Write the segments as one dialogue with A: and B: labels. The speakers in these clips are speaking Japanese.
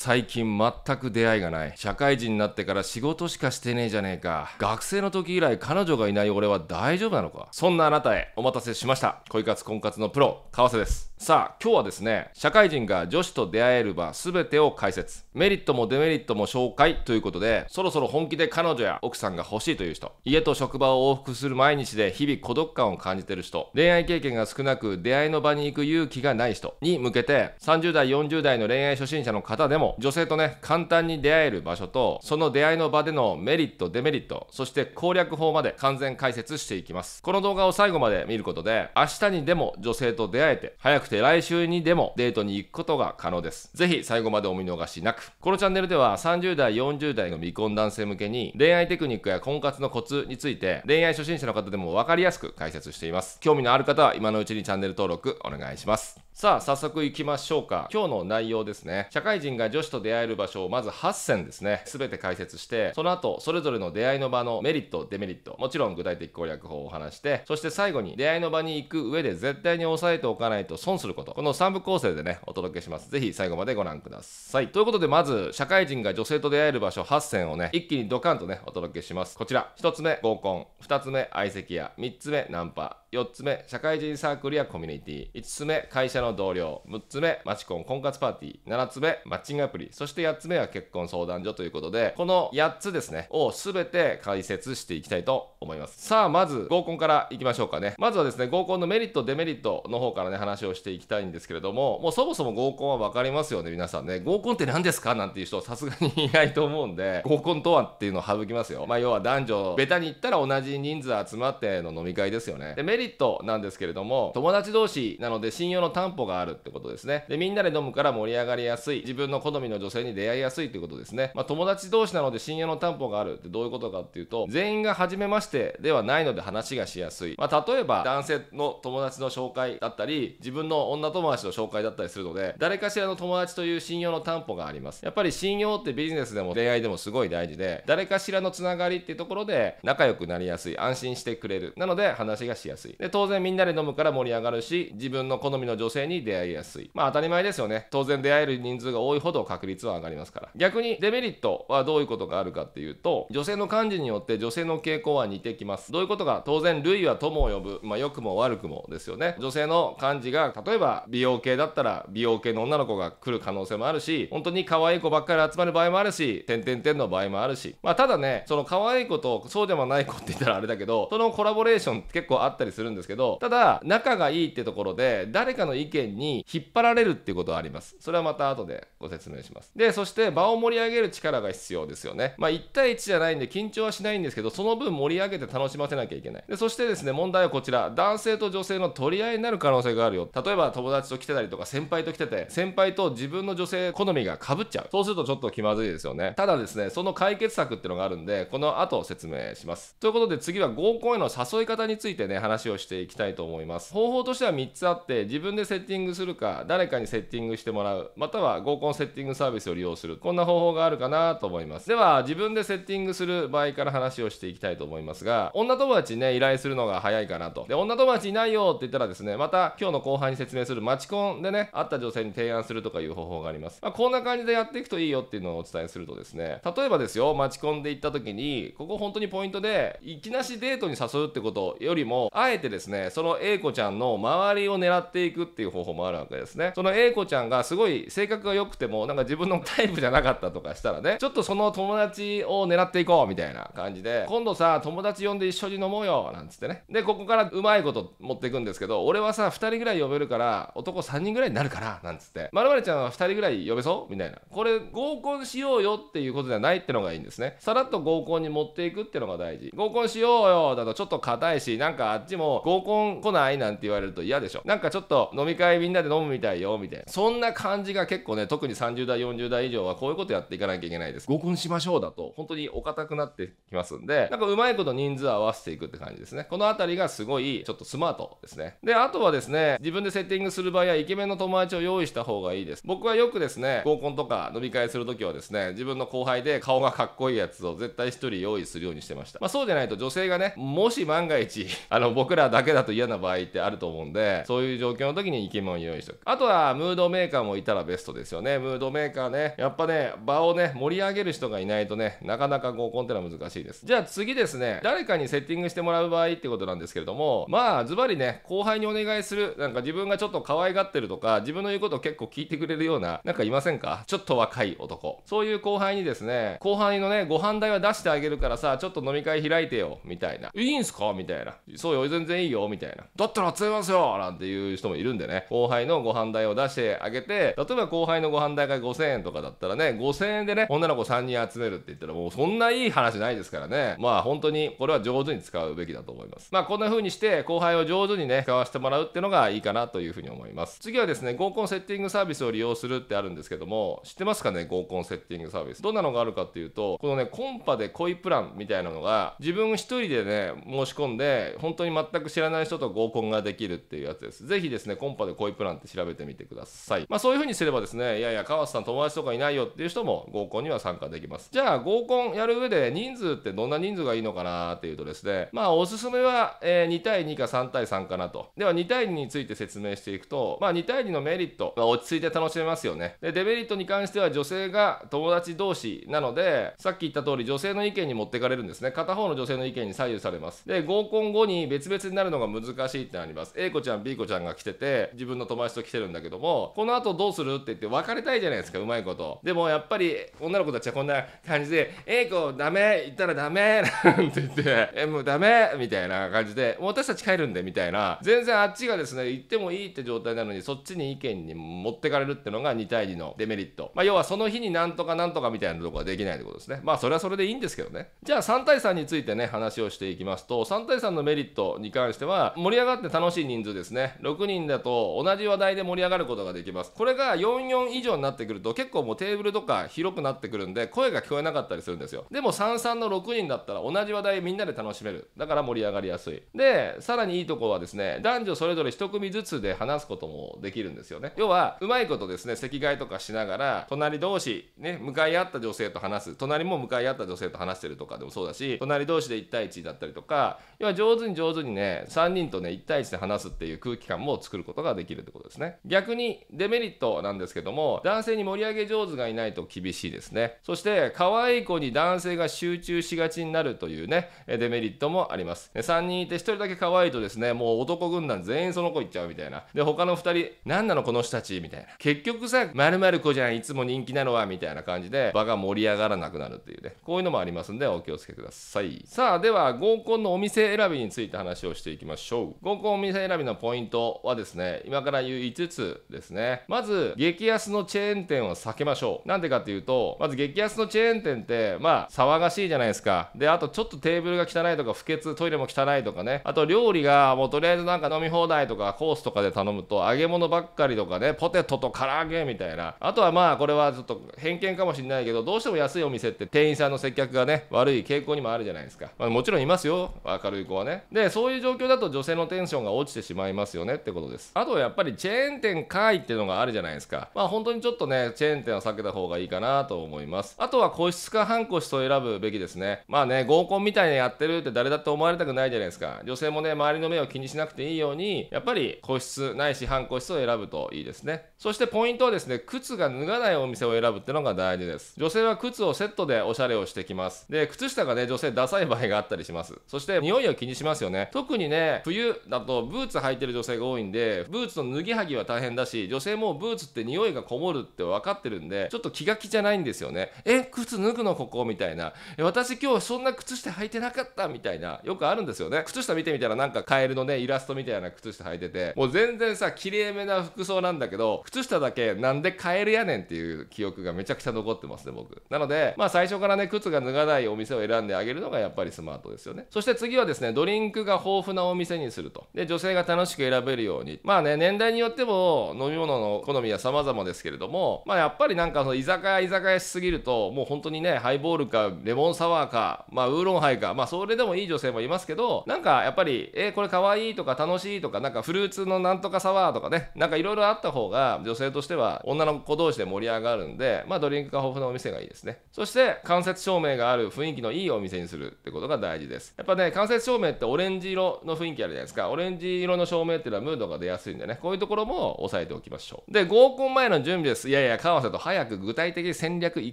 A: 最近全く出会いがない社会人になってから仕事しかしてねえじゃねえか学生の時以来彼女がいない俺は大丈夫なのかそんなあなたへお待たせしました恋活婚活のプロ川瀬ですさあ今日はですね社会人が女子と出会える場全てを解説メリットもデメリットも紹介ということでそろそろ本気で彼女や奥さんが欲しいという人家と職場を往復する毎日で日々孤独感を感じてる人恋愛経験が少なく出会いの場に行く勇気がない人に向けて30代40代の恋愛初心者の方でも女性とね簡単に出会える場所とその出会いの場でのメリットデメリットそして攻略法まで完全解説していきますこの動画を最後まで見ることで明日にでも女性と出会えて早くて来週にでもデートに行くことが可能ですぜひ最後までお見逃しなくこのチャンネルでは30代40代の未婚男性向けに恋愛テクニックや婚活のコツについて恋愛初心者の方でも分かりやすく解説しています興味のある方は今のうちにチャンネル登録お願いしますさあ早速行きましょうか今日の内容ですね社会人が女子と出会える場所をまず8選ですね全て解説してその後それぞれの出会いの場のメリットデメリットもちろん具体的攻略法をお話してそして最後に出会いの場に行く上で絶対に押さえておかないと損することこの3部構成でねお届けしますぜひ最後までご覧くださいということでまず社会人が女性と出会える場所8選をね一気にドカンとねお届けしますこちら1つ目合コン2つ目相席屋3つ目ナンパ4つ目、社会人サークルやコミュニティ。5つ目、会社の同僚。6つ目、マチコン婚活パーティー。7つ目、マッチングアプリ。そして8つ目は結婚相談所ということで、この8つですね、を全て解説していきたいと思います。さあ、まず合コンからいきましょうかね。まずはですね、合コンのメリット、デメリットの方からね、話をしていきたいんですけれども、もうそもそも合コンは分かりますよね、皆さんね。合コンって何ですかなんていう人、さすがに いないと思うんで、合コンとはっていうのを省きますよ。まあ、要は男女、ベタに行ったら同じ人数集まっての飲み会ですよね。でメリットなんですけれども、友達同士なので信用の担保があるってことですね。で、みんなで飲むから盛り上がりやすい、自分の好みの女性に出会いやすいってことですね。まあ、友達同士なので信用の担保があるってどういうことかっていうと、全員が初めましてではないので話がしやすい。まあ、例えば、男性の友達の紹介だったり、自分の女友達の紹介だったりするので、誰かしらの友達という信用の担保があります。やっぱり信用ってビジネスでも恋愛でもすごい大事で、誰かしらのつながりっていうところで仲良くなりやすい、安心してくれる。なので話がしやすい。すいで当然みんなで飲むから盛り上がるし自分の好みの女性に出会いやすいまあ当たり前ですよね当然出会える人数が多いほど確率は上がりますから逆にデメリットはどういうことがあるかっていうと女性の感じによって女性の傾向は似てきますどういうことか当然類は友を呼ぶまあ良くも悪くもですよね女性の感じが例えば美容系だったら美容系の女の子が来る可能性もあるし本当に可愛い子ばっかり集まる場合もあるし点々点の場合もあるしまあただねその可愛い子とそうでもない子って言ったらあれだけどそのコラボレーション結構あったりするするんですけどただ仲がいいってところで誰かの意見に引っ張られるっていうことはありますそれはまた後でご説明しますでそして場を盛り上げる力が必要ですよねまあ1対1じゃないんで緊張はしないんですけどその分盛り上げて楽しませなきゃいけないでそしてですね問題はこちら男性と女性の取り合いになる可能性があるよ例えば友達と来てたりとか先輩と来てて先輩と自分の女性好みがかぶっちゃうそうするとちょっと気まずいですよねただですねその解決策っていうのがあるんでこの後説明しますということで次は合コンへの誘い方についてね話ををしていきたいと思います方法としては3つあって自分でセッティングするか誰かにセッティングしてもらうまたは合コンセッティングサービスを利用するこんな方法があるかなと思いますでは自分でセッティングする場合から話をしていきたいと思いますが女友達ね依頼するのが早いかなとで女友達いないよって言ったらですねまた今日の後半に説明するマチコンでね会った女性に提案するとかいう方法があります、まあ、こんな感じでやっていくといいよっていうのをお伝えするとですね例えばですよマチコンで行った時にここ本当にポイントでいきなしデートに誘うってことよりもあえてですねその A 子ちゃんの周りを狙っていくっていう方法もあるわけですねその A 子ちゃんがすごい性格が良くてもなんか自分のタイプじゃなかったとかしたらねちょっとその友達を狙っていこうみたいな感じで今度さ友達呼んで一緒に飲もうよなんつってねでここからうまいこと持っていくんですけど俺はさ2人ぐらい呼べるから男3人ぐらいになるからなんつってまるちゃんは2人ぐらい呼べそうみたいなこれ合コンしようよっていうことじゃないってのがいいんですねさらっと合コンに持っていくってのが大事合コンしようよだとちょっと硬いしなんかあっちも合コン来ないなんて言われると嫌でしょなんかちょっと飲み会みんなで飲むみたいよみたいなそんな感じが結構ね特に30代40代以上はこういうことやっていかなきゃいけないです合コンしましょうだと本当にお堅くなってきますんでなんかうまいこと人数合わせていくって感じですねこの辺りがすごいちょっとスマートですねであとはですね自分でセッティングする場合はイケメンの友達を用意した方がいいです僕はよくですね合コンとか飲み会するときはですね自分の後輩で顔がかっこいいやつを絶対1人用意するようにしてましたまあそうでないと女性がねもし万が一あの僕ららだけだと嫌な場合ってあると思うんでそういう状況の時にイケメンを用意しておくあとはムードメーカーもいたらベストですよねムードメーカーねやっぱね場をね盛り上げる人がいないとねなかなか合コンってのは難しいですじゃあ次ですね誰かにセッティングしてもらう場合ってことなんですけれどもまあズバリね後輩にお願いするなんか自分がちょっと可愛がってるとか自分の言うことを結構聞いてくれるようななんかいませんかちょっと若い男そういう後輩にですね後輩のねご飯代は出してあげるからさちょっと飲み会開いてよみたいないいんすかみたいなそうよ全然然いいよみたいなだったら集めますよなんていう人もいるんでね後輩のご飯代を出してあげて例えば後輩のご飯代が5000円とかだったらね5000円でね女の子3人集めるって言ったらもうそんないい話ないですからねまあ本当にこれは上手に使うべきだと思いますまあこんな風にして後輩を上手にね使わせてもらうっていうのがいいかなというふうに思います次はですね合コンセッティングサービスを利用するってあるんですけども知ってますかね合コンセッティングサービスどんなのがあるかっていうとこのねコンパで恋プランみたいなのが自分1人でね申し込んで本当に全全く知らない人と合コンができるっていうやつです。ぜひですね、コンパで恋プランって調べてみてください。まあそういう風にすればですね、いやいや、川瀬さん友達とかいないよっていう人も合コンには参加できます。じゃあ合コンやる上で人数ってどんな人数がいいのかなっていうとですね、まあおすすめは、え2対2か3対3かなと。では2対2について説明していくと、まあ2対2のメリット、は落ち着いて楽しめますよね。で、デメリットに関しては女性が友達同士なので、さっき言った通り女性の意見に持ってかれるんですね。片方の女性の意見に左右されます。で、合コン後に別々別になるのが難しいってなります A 子ちゃん B 子ちゃんが来てて自分の友達と来てるんだけどもこの後どうするって言って別れたいじゃないですかうまいことでもやっぱり女の子たちはこんな感じで「A 子ダメ行ったらダメ」なんて言って「M もうダメ」みたいな感じで「私たち帰るんで」みたいな全然あっちがですね行ってもいいって状態なのにそっちに意見に持ってかれるってのが2対2のデメリット、まあ、要はその日になんとかなんとかみたいなとこができないってことですねまあそれはそれでいいんですけどねじゃあ3対3についてね話をしていきますと3対3のメリットに関しては盛り上がって楽しい人数ですね6人だと同じ話題で盛り上がることができますこれが44以上になってくると結構もうテーブルとか広くなってくるんで声が聞こえなかったりするんですよでも33の6人だったら同じ話題みんなで楽しめるだから盛り上がりやすいでさらにいいとこはですね男女それぞれ1組ずつで話すこともできるんですよね要はうまいことですね席替えとかしながら隣同士ね向かい合った女性と話す隣も向かい合った女性と話してるとかでもそうだし隣同士で1対1だったりとか要は上手に上手にねね3人とね1対1で話すっていう空気感も作ることができるってことですね逆にデメリットなんですけども男性に盛り上げ上手がいないと厳しいですねそして可愛い子に男性が集中しがちになるというねデメリットもあります3人いて1人だけ可愛いとですねもう男軍団全員その子いっちゃうみたいなで他の2人何なのこの人たちみたいな結局さまる子じゃんいつも人気なのはみたいな感じで場が盛り上がらなくなるっていうねこういうのもありますんでお気をつけくださいさあでは合コンのお店選びについて話ををしていきましょう。合コンお店選びのポイントはですね、今から言う5つですね。まず、激安のチェーン店を避けましょう。なんでかっていうと、まず激安のチェーン店って、まあ、騒がしいじゃないですか。で、あとちょっとテーブルが汚いとか、不潔、トイレも汚いとかね。あと、料理がもうとりあえずなんか飲み放題とか、コースとかで頼むと、揚げ物ばっかりとかね、ポテトと唐揚げみたいな。あとはまあ、これはちょっと偏見かもしれないけど、どうしても安いお店って店員さんの接客がね、悪い傾向にもあるじゃないですか。まあ、もちろんいますよ。明るい子はね。で、そういう状況だと女性のテンションが落ちてしまいますよねってことですあとはやっぱりチェーン店会っていうのがあるじゃないですかまあ本当にちょっとねチェーン店は避けた方がいいかなと思いますあとは個室か半個室を選ぶべきですねまあね合コンみたいにやってるって誰だって思われたくないじゃないですか女性もね周りの目を気にしなくていいようにやっぱり個室ないし半個室を選ぶといいですねそしてポイントはですね靴が脱がないお店を選ぶってのが大事です女性は靴をセットでおしゃれをしてきますで靴下がね女性ダサい場合があったりしますそして匂いを気にしますよね特にね冬だとブーツ履いてる女性が多いんでブーツの脱ぎはぎは大変だし女性もブーツって匂いがこもるって分かってるんでちょっと気が気じゃないんですよねえ靴脱ぐのここみたいな私今日そんな靴下履いてなかったみたいなよくあるんですよね靴下見てみたらなんかカエルのねイラストみたいな靴下履いててもう全然さきれいめな服装なんだけど靴下だけなんでカエルやねんっていう記憶がめちゃくちゃ残ってますね僕なのでまあ最初からね靴が脱がないお店を選んであげるのがやっぱりスマートですよねそして次はですねドリンクが豊豊富なお店にするとで女性が楽しく選べるようにまあね年代によっても飲み物の好みは様々ですけれどもまあやっぱりなんかその居酒屋居酒屋しすぎるともう本当にねハイボールかレモンサワーかまあウーロンハイかまあそれでもいい女性もいますけどなんかやっぱりえー、これ可愛いとか楽しいとかなんかフルーツのなんとかサワーとかねなんかいろいろあった方が女性としては女の子同士で盛り上がるんでまあドリンクが豊富なお店がいいですねそして間接照明がある雰囲気のいいお店にするってことが大事ですやっぱね間接照明ってオレンジ色の雰囲気あるじゃないですかオレンジ色の照明っていうのはムードが出やすいんでねこういうところも押さえておきましょうで合コン前の準備ですいやいや川瀬と早く具体的戦略い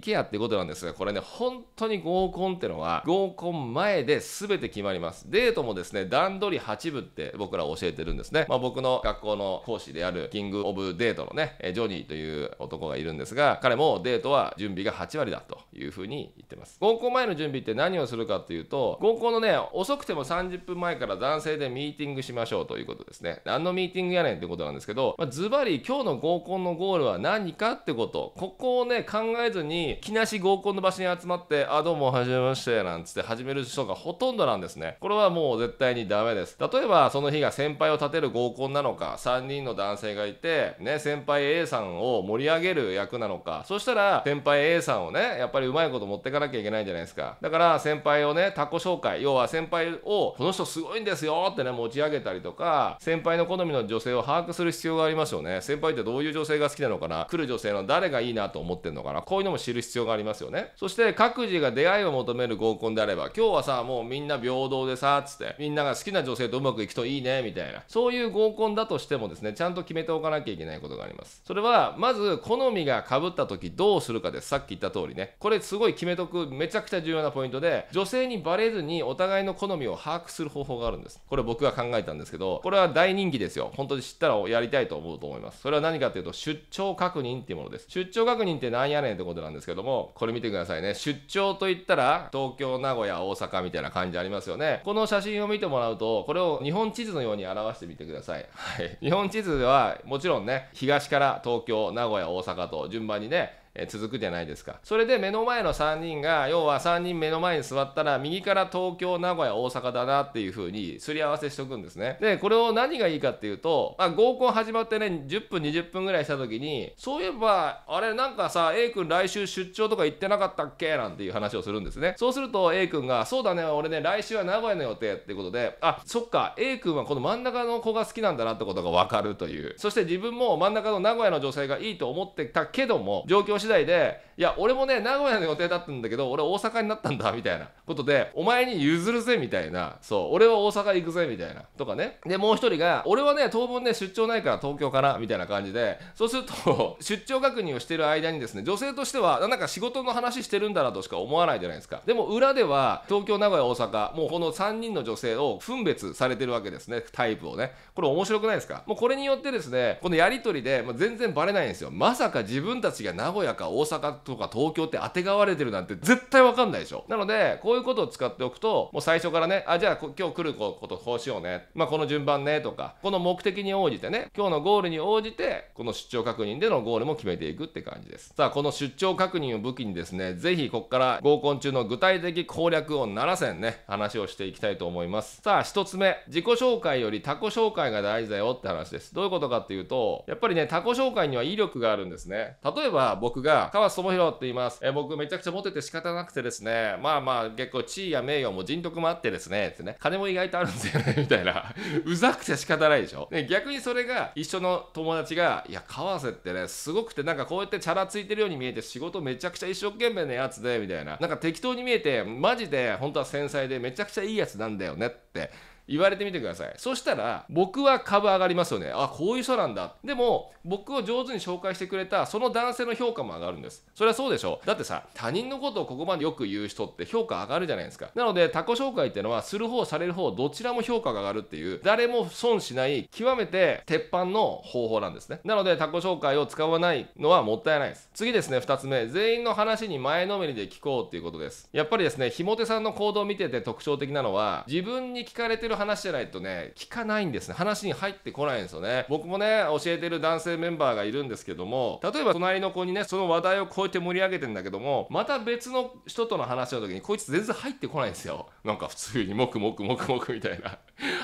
A: けやってことなんですがこれね本当に合コンってのは合コン前で全て決まりますデートもですね段取り8部って僕ら教えてるんですね、まあ、僕の学校の講師であるキング・オブ・デートのねジョニーという男がいるんですが彼もデートは準備が8割だというふうに言ってます合コン前の準備って何をするかっていうと合コンのね遅くても30分前からら男性でミーティングしましょうということですね。何のミーティングやねんってことなんですけど、まズバリ今日の合コンのゴールは何かってこと、ここをね、考えずに、木梨合コンの場所に集まって、あ、どうも、はじめまして、なんつって始める人がほとんどなんですね。これはもう絶対にダメです。例えば、その日が先輩を立てる合コンなのか、3人の男性がいて、ね、先輩 A さんを盛り上げる役なのか、そしたら、先輩 A さんをね、やっぱりうまいこと持ってかなきゃいけないんじゃないですか。だから、先輩をね、他己紹介、要は先輩を、この人すごいんですよってね持ち上げたりとか先輩の好みの女性を把握する必要がありますよね先輩ってどういう女性が好きなのかな来る女性の誰がいいなと思ってんのかなこういうのも知る必要がありますよねそして各自が出会いを求める合コンであれば今日はさもうみんな平等でさっつってみんなが好きな女性とうまくいくといいねみたいなそういう合コンだとしてもですねちゃんと決めておかなきゃいけないことがありますそれはまず好みがかぶった時どうするかですさっき言った通りねこれすごい決めとくめちゃくちゃ重要なポイントで女性にバレずにお互いの好みを把握する方法があるるんですこれ僕が考えたんですけどこれは大人気ですよ本当に知ったらやりたいと思うと思いますそれは何かっていうと出張確認っていうものです出張確認ってなんやねんってことなんですけどもこれ見てくださいね出張といったら東京名古屋大阪みたいな感じありますよねこの写真を見てもらうとこれを日本地図のように表してみてくださいはい日本地図ではもちろんね東から東京名古屋大阪と順番にねえ続くじゃないですかそれで目の前の3人が要は3人目の前に座ったら右から東京名古屋大阪だなっていう風にすり合わせしておくんですねでこれを何がいいかっていうと、まあ、合コン始まってね10分20分ぐらいした時にそういえばあれなんかさ A 君来週出張とか行ってなかったっけなんていう話をするんですねそうすると A 君がそうだね俺ね来週は名古屋の予定ってことであそっか A 君はこの真ん中の子が好きなんだなってことが分かるというそして自分も真ん中の名古屋の女性がいいと思ってたけども上京して次第でいや俺もね名古屋の予定だったんだけど俺大阪になったんだみたいなことでお前に譲るぜみたいなそう俺は大阪行くぜみたいなとかねでもう一人が俺はね当分ね出張ないから東京かなみたいな感じでそうすると出張確認をしてる間にですね女性としてはなんか仕事の話してるんだなとしか思わないじゃないですかでも裏では東京名古屋大阪もうこの3人の女性を分別されてるわけですねタイプをねこれ面白くないですかもうこれによってですねこのやり取りで、まあ、全然バレないんですよまさか自分たちが名古屋か大阪とか東京ってあてがわれてるなんて絶対わかんないでしょなのでこういうことを使っておくともう最初からねあじゃあ今日来ることこうしようねまあこの順番ねとかこの目的に応じてね今日のゴールに応じてこの出張確認でのゴールも決めていくって感じですさあこの出張確認を武器にですね是非ここから合コン中の具体的攻略を7んね話をしていきたいと思いますさあ1つ目自己紹介より他己紹介が大事だよって話ですどういうことかっていうとやっぱりね他己紹介には威力があるんですね例えば僕が川智弘弘って言います、えー、僕めちゃくちゃモテて仕方なくてですねまあまあ結構地位や名誉も人徳もあってですねってね金も意外とあるんですよねみたいな うざくて仕方ないでしょ、ね、逆にそれが一緒の友達がいや川瀬ってねすごくてなんかこうやってチャラついてるように見えて仕事めちゃくちゃ一生懸命なやつでみたいななんか適当に見えてマジで本当は繊細でめちゃくちゃいいやつなんだよねって言われてみてくださいそしたら僕は株上がりますよねあこういう人なんだでも僕を上手に紹介してくれたその男性の評価も上がるんですそれはそうでしょうだってさ他人のことをここまでよく言う人って評価上がるじゃないですかなので他己紹介っていうのはする方される方どちらも評価が上がるっていう誰も損しない極めて鉄板の方法なんですねなので他己紹介を使わないのはもったいないです次ですね2つ目全員の話に前のめりで聞こうっていうことですやっぱりですねひもてさんの行動を見てて特徴的なのは自分に聞かれてる話じゃないとね聞かないんですね話に入ってこないんですよね僕もね教えてる男性メンバーがいるんですけども例えば隣の子にねその話題を超えて盛り上げてんだけどもまた別の人との話の時にこいつ全然入ってこないんですよなんか普通にもくもくもくもくみたいな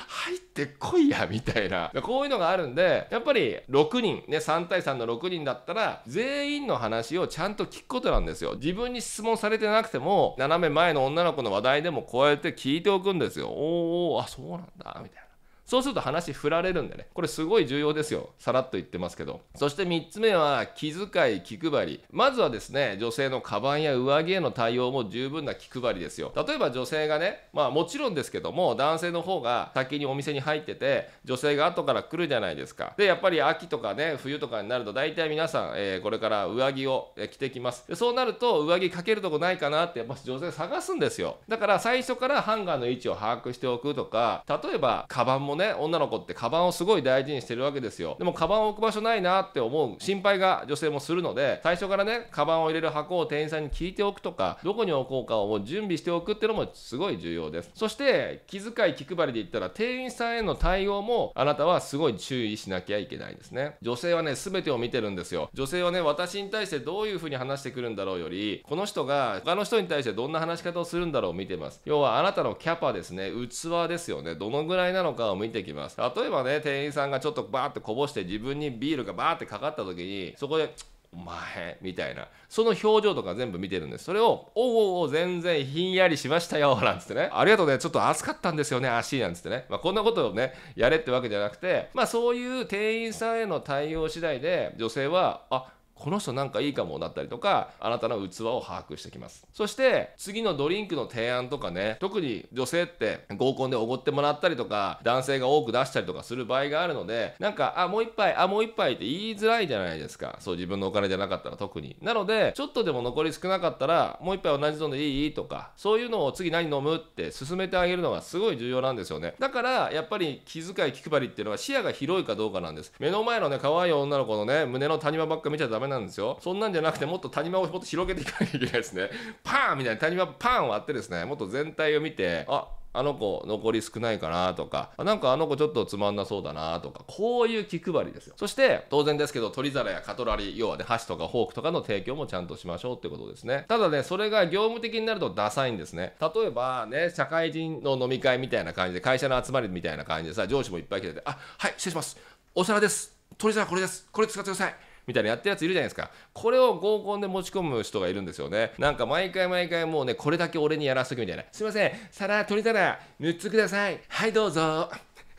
A: 入ってこいやみたいなこういうのがあるんでやっぱり6人ね3対3の6人だったら全員の話をちゃんと聞くことなんですよ自分に質問されてなくても斜め前の女の子の話題でもこうやって聞いておくんですよおーおーあそそうなんだみたいなそうすると話振られるんでねこれすごい重要ですよさらっと言ってますけどそして3つ目は気遣い気配りまずはですね女性のカバンや上着への対応も十分な気配りですよ例えば女性がねまあもちろんですけども男性の方が先にお店に入ってて女性が後から来るじゃないですかでやっぱり秋とかね冬とかになると大体皆さん、えー、これから上着を着てきますでそうなると上着かけるとこないかなってやっぱ女性探すんですよだから最初からハンガーの位置を把握しておくとか例えばカバンもねね女の子ってカバンをすごい大事にしてるわけですよでもカバンを置く場所ないなって思う心配が女性もするので最初からねカバンを入れる箱を店員さんに聞いておくとかどこに置こうかをもう準備しておくっていうのもすごい重要ですそして気遣い気配りで言ったら店員さんへの対応もあなたはすごい注意しなきゃいけないですね女性はね全てを見てるんですよ女性はね私に対してどういうふうに話してくるんだろうよりこの人が他の人に対してどんな話し方をするんだろうを見てます要はあなたのキャパですね器ですよねどのぐらいなのかを見てきます例えばね店員さんがちょっとバーってこぼして自分にビールがバーってかかった時にそこでお前みたいなその表情とか全部見てるんですそれを「おうおうおう全然ひんやりしましたよ」なんつってね「ありがとうねちょっと暑かったんですよね足」なんつってね、まあ、こんなことをねやれってわけじゃなくてまあそういう店員さんへの対応次第で女性は「あこの人なんかいいかもだったりとかあなたの器を把握してきますそして次のドリンクの提案とかね特に女性って合コンでおごってもらったりとか男性が多く出したりとかする場合があるのでなんかあもう一杯あもう一杯って言いづらいじゃないですかそう自分のお金じゃなかったら特になのでちょっとでも残り少なかったらもう一杯同じんでいいとかそういうのを次何飲むって進めてあげるのがすごい重要なんですよねだからやっぱり気遣い気配りっていうのは視野が広いかどうかなんです目の前のね可愛い女の子のね胸の谷間ばっか見ちゃダメなんですよ。そんなんじゃなくて、もっと谷間をもっと広げていかなきゃいけないですね。パーンみたいな谷間パーン割ってですね、もっと全体を見て、ああの子残り少ないかなとか、なんかあの子ちょっとつまんなそうだなとか、こういう気配りですよ。そして、当然ですけど、取り皿やカトラリー、要はね、箸とかフォークとかの提供もちゃんとしましょうってことですね。ただね、それが業務的になるとダサいんですね。例えばね、社会人の飲み会みたいな感じで、会社の集まりみたいな感じでさ、上司もいっぱい来てて、あ、はい、失礼します。お皿です。取り皿これです。これ使ってください。みたいなやってるやついるじゃないですかこれを合コンで持ち込む人がいるんですよねなんか毎回毎回もうねこれだけ俺にやらせとくみたいなすいません皿取り皿6つくださいはいどうぞ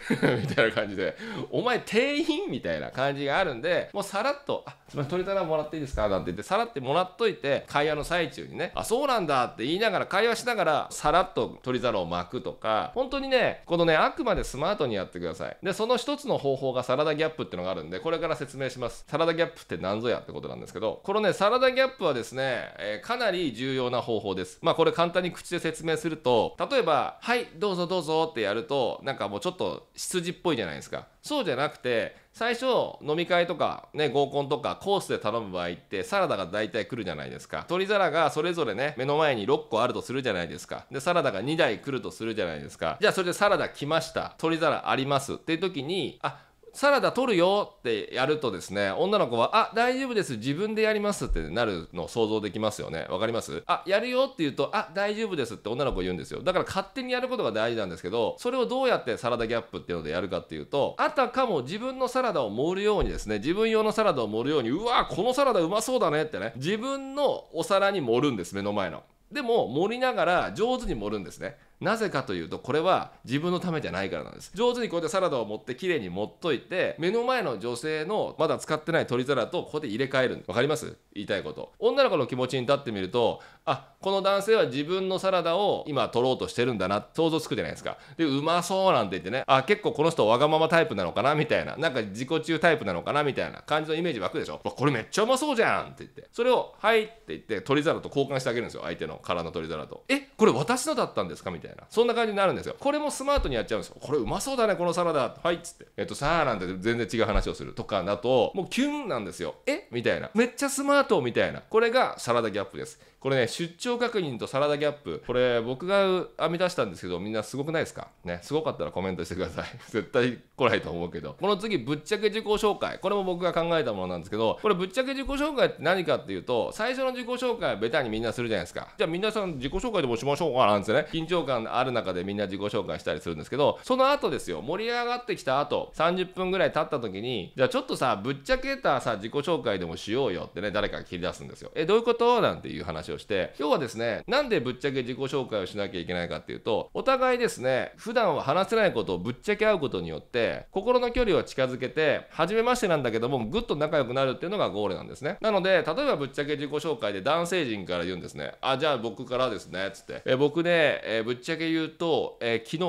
A: みたいな感じで、お前店員みたいな感じがあるんで、もうさらっと、あ、すみません、取りたらもらっていいですかなんて言って、さらってもらっといて、会話の最中にね、あ、そうなんだって言いながら、会話しながら、さらっと取り皿を巻くとか、本当にね、このね、あくまでスマートにやってください。で、その一つの方法がサラダギャップってのがあるんで、これから説明します。サラダギャップって何ぞやってことなんですけど、このね、サラダギャップはですね、えー、かなり重要な方法です。まあ、これ簡単に口で説明すると、例えば、はい、どうぞどうぞってやると、なんかもうちょっと、羊っぽいじゃないですかそうじゃなくて最初飲み会とか、ね、合コンとかコースで頼む場合ってサラダが大体来るじゃないですか取り皿がそれぞれね目の前に6個あるとするじゃないですかでサラダが2台来るとするじゃないですかじゃあそれでサラダ来ました取り皿ありますっていう時にあサラダ取るよってやるとですね、女の子は、あ、大丈夫です、自分でやりますってなるの想像できますよね。わかりますあ、やるよって言うと、あ、大丈夫ですって女の子言うんですよ。だから勝手にやることが大事なんですけど、それをどうやってサラダギャップっていうのでやるかっていうと、あたかも自分のサラダを盛るようにですね、自分用のサラダを盛るように、うわ、このサラダうまそうだねってね、自分のお皿に盛るんです、目の前の。でも、盛りながら上手に盛るんですね。なぜかというとこれは自分のためじゃないからなんです上手にこうやってサラダを持ってきれいに持っといて目の前の女性のまだ使ってない取り皿とここで入れ替えるわかります言いたいこと女の子の気持ちに立ってみるとあこの男性は自分のサラダを今取ろうとしてるんだな想像つくじゃないですかでうまそうなんて言ってねあ結構この人わがままタイプなのかなみたいななんか自己中タイプなのかなみたいな感じのイメージ湧くでしょこれめっちゃうまそうじゃんって言ってそれを「はい」って言って取り皿と交換してあげるんですよ相手の空の取り皿と「えこれ私のだったんですか?」みたいなそんな感じになるんですよこれもスマートにやっちゃうんですよこれうまそうだねこのサラダはいっつってえっとさあなんて全然違う話をするとかだともうキュンなんですよえみたいなめっちゃスマートみたいなこれがサラダギャップですこれね出張確認とサラダギャップこれ僕が編み出したんですけどみんなすごくないですかねすごかったらコメントしてください 絶対来ないと思うけどこの次ぶっちゃけ自己紹介これも僕が考えたものなんですけどこれぶっちゃけ自己紹介って何かっていうと最初の自己紹介はベタにみんなするじゃないですかじゃあ皆さん自己紹介でもしましょうかなんてね緊張感ある中でみんな自己紹介したりするんですけどその後ですよ盛り上がってきた後30分ぐらい経った時にじゃあちょっとさぶっちゃけたさ自己紹介でもしようよってね誰かが切り出すんですよえどういうことなんていう話ををして今日はですねなんでぶっちゃけ自己紹介をしなきゃいけないかっていうとお互いですね普段は話せないことをぶっちゃけ合うことによって心の距離を近づけて初めましてなんだけどもぐっと仲良くなるっていうのがゴールなんですねなので例えばぶっちゃけ自己紹介で男性陣から言うんですねあじゃあ僕からですねつってえ僕ね、えぶっちゃけ言うと、え昨日、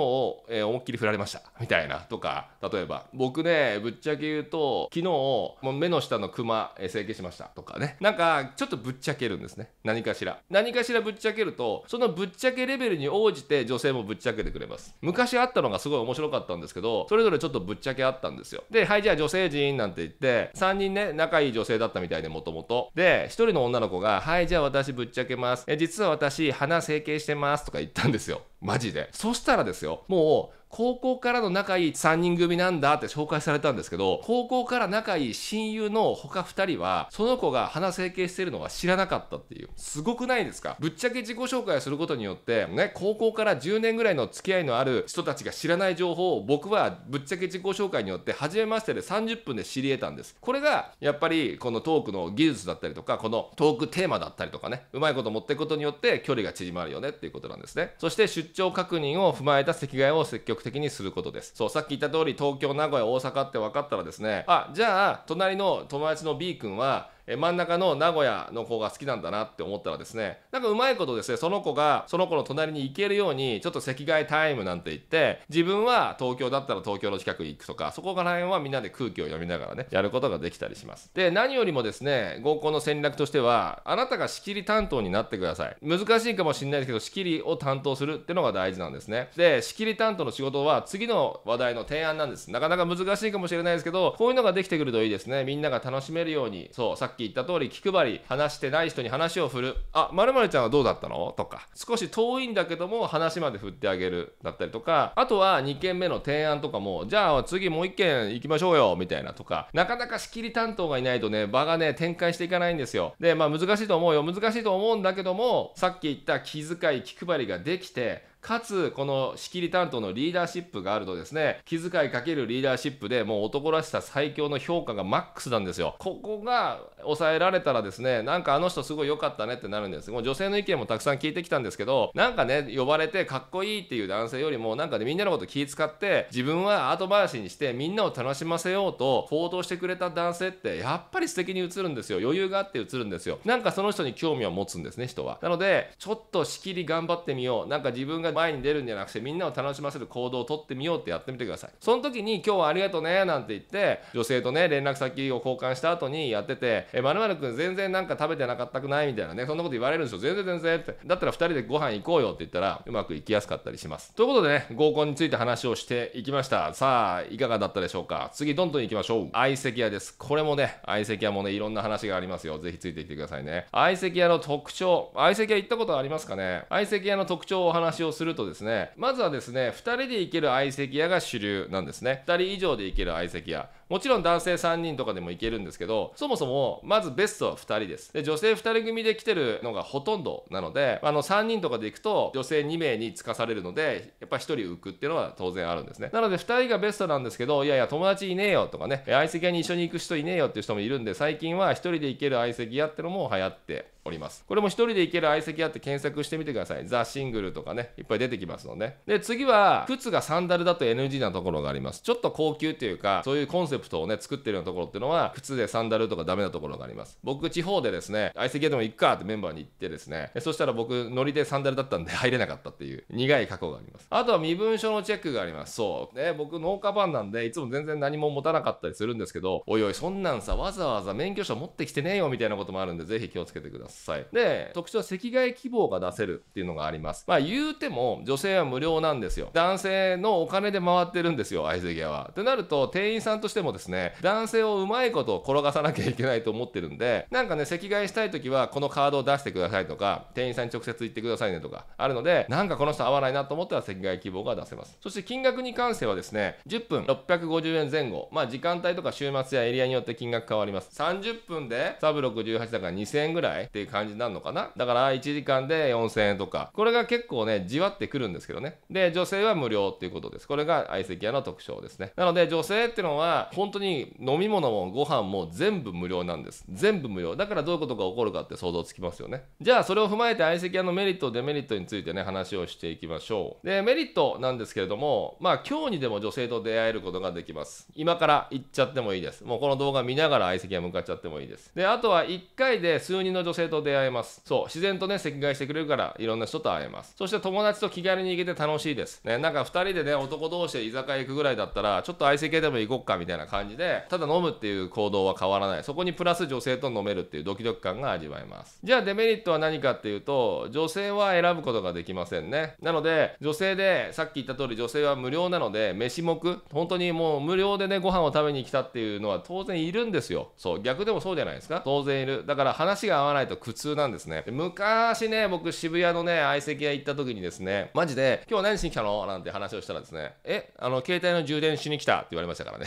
A: え思いっきり振られましたみたいなとか例えば僕ねぶっちゃけ言うと昨日もう目の下のクマ、え整形しましたとかねなんかちょっとぶっちゃけるんですね何かかしら何かしらぶっちゃけるとそのぶっちゃけレベルに応じて女性もぶっちゃけてくれます昔あったのがすごい面白かったんですけどそれぞれちょっとぶっちゃけあったんですよではいじゃあ女性陣なんて言って3人ね仲いい女性だったみたいでもともとで1人の女の子がはいじゃあ私ぶっちゃけますえ実は私鼻整形してますとか言ったんですよマジでそしたらですよもう高校からの仲いい3人組なんだって紹介されたんですけど高校から仲いい親友の他2人はその子が鼻整形してるのは知らなかったっていうすごくないですかぶっちゃけ自己紹介することによってね高校から10年ぐらいの付き合いのある人たちが知らない情報を僕はぶっちゃけ自己紹介によって初めましてで30分で知り得たんですこれがやっぱりこのトークの技術だったりとかこのトークテーマだったりとかねうまいこと持っていくことによって距離が縮まるよねっていうことなんですねそして出張確認を踏まえた席替えを積極的にすることです。そう、さっき言った通り、東京、名古屋、大阪って分かったらですね、あ、じゃあ、隣の友達の B 君は、真ん中の名古屋の子が好きなんだなって思ったらですねなんかうまいことですねその子がその子の隣に行けるようにちょっと席替えタイムなんて言って自分は東京だったら東京の近く行くとかそこから辺はみんなで空気を読みながらねやることができたりしますで何よりもですね合コンの戦略としてはあなたが仕切り担当になってください難しいかもしれないですけど仕切りを担当するってのが大事なんですねで仕切り担当の仕事は次の話題の提案なんですなかなか難しいかもしれないですけどこういうのができてくるといいですねみんなが楽しめるようにそうさっきっき言った通り気配り話してない人に話を振るあまるちゃんはどうだったのとか少し遠いんだけども話まで振ってあげるだったりとかあとは2件目の提案とかもじゃあ次もう1件行きましょうよみたいなとかなかなか仕切り担当がいないとね場がね展開していかないんですよでまあ難しいと思うよ難しいと思うんだけどもさっき言った気遣い気配りができてかつこの仕切り担当のリーダーシップがあるとですね気遣いかけるリーダーシップでもう男らしさ最強の評価がマックスなんですよここが抑えられたらですねなんかあの人すごい良かったねってなるんですもう女性の意見もたくさん聞いてきたんですけどなんかね呼ばれてかっこいいっていう男性よりもなんかねみんなのこと気遣って自分は後回しにしてみんなを楽しませようと行動してくれた男性ってやっぱり素敵に映るんですよ余裕があって映るんですよなんかその人に興味を持つんですね人はなのでちょっと仕切り頑張ってみようなんか自分が前に出るんじゃなくてみんなを楽しませる行動をとってみようってやってみてくださいその時に今日はありがとねなんて言って女性とね連絡先を交換した後にやってて「えまるくん全然なんか食べてなかったくない?」みたいなねそんなこと言われるんですよ全然全然ってだったら2人でご飯行こうよって言ったらうまくいきやすかったりしますということでね合コンについて話をしていきましたさあいかがだったでしょうか次どんどん行きましょう相席屋ですこれもね相席屋もねいろんな話がありますよぜひついてきてくださいね相席屋の特徴相席屋行ったことありますかね相席屋の特徴をお話をするするとですねまずはですね2人で行ける相席屋が主流なんですね2人以上で行ける相席屋もちろん男性3人とかでもいけるんですけどそもそもまずベストは2人ですで女性2人組で来てるのがほとんどなのであの3人とかで行くと女性2名に付かされるのでやっぱ1人浮くっていうのは当然あるんですねなので2人がベストなんですけどいやいや友達いねえよとかね相席屋に一緒に行く人いねえよっていう人もいるんで最近は1人で行ける相席屋ってのも流行っております。これも1人で行ける相席屋って検索してみてください。ザ・シングルとかね、いっぱい出てきますので、ね。で、次は、靴がサンダルだと NG なところがあります。ちょっと高級っていうか、そういうコンセセプトをね作ってるようなところっていうのは靴でサンダルとかダメなところがあります僕地方でですね相席屋でも行くかってメンバーに行ってですねそしたら僕ノリでサンダルだったんで入れなかったっていう苦い過去がありますあとは身分証のチェックがありますそうね僕農家パンなんでいつも全然何も持たなかったりするんですけどおいおいそんなんさわざわざ免許証持ってきてねえよみたいなこともあるんでぜひ気をつけてくださいで特徴は赤外希望が出せるっていうのがありますまあ言うても女性は無料なんですよ男性のお金で回ってるんですよ相席屋はってなると店員さんとしてもですね男性をうまいこと転がさなきゃいけないと思ってるんでなんかね席替えしたい時はこのカードを出してくださいとか店員さんに直接言ってくださいねとかあるのでなんかこの人合わないなと思ったら席替え希望が出せますそして金額に関してはですね10分650円前後まあ時間帯とか週末やエリアによって金額変わります30分でサブ68だから2000円ぐらいっていう感じになるのかなだから1時間で4000円とかこれが結構ねじわってくるんですけどねで女性は無料っていうことですこれが相席屋の特徴ですねなので女性っていうのは本当に飲み物もご飯も全部無料なんです全部無料だからどういうことが起こるかって想像つきますよねじゃあそれを踏まえて相席屋のメリットデメリットについてね話をしていきましょうでメリットなんですけれどもまあ今日にでも女性と出会えることができます今から行っちゃってもいいですもうこの動画見ながら相席屋向かっちゃってもいいですであとは1回で数人の女性と出会えますそう自然とね席替えしてくれるからいろんな人と会えますそして友達と気軽に行けて楽しいですねなんか2人でね男同士で居酒屋行くぐらいだったらちょっと相席屋でも行こっかみたいなな感じでただ飲むっていう行動は変わらないそこにプラス女性と飲めるっていうドキドキ感が味わえますじゃあデメリットは何かっていうと女性は選ぶことができませんねなので女性でさっき言った通り女性は無料なので飯目本当にもう無料でねご飯を食べに来たっていうのは当然いるんですよそう逆でもそうじゃないですか当然いるだから話が合わないと苦痛なんですね昔ね僕渋谷のね相席屋行った時にですねマジで今日何しに来たのなんて話をしたらですねえあの携帯の充電しに来たって言われましたからね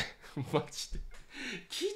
A: マジできちい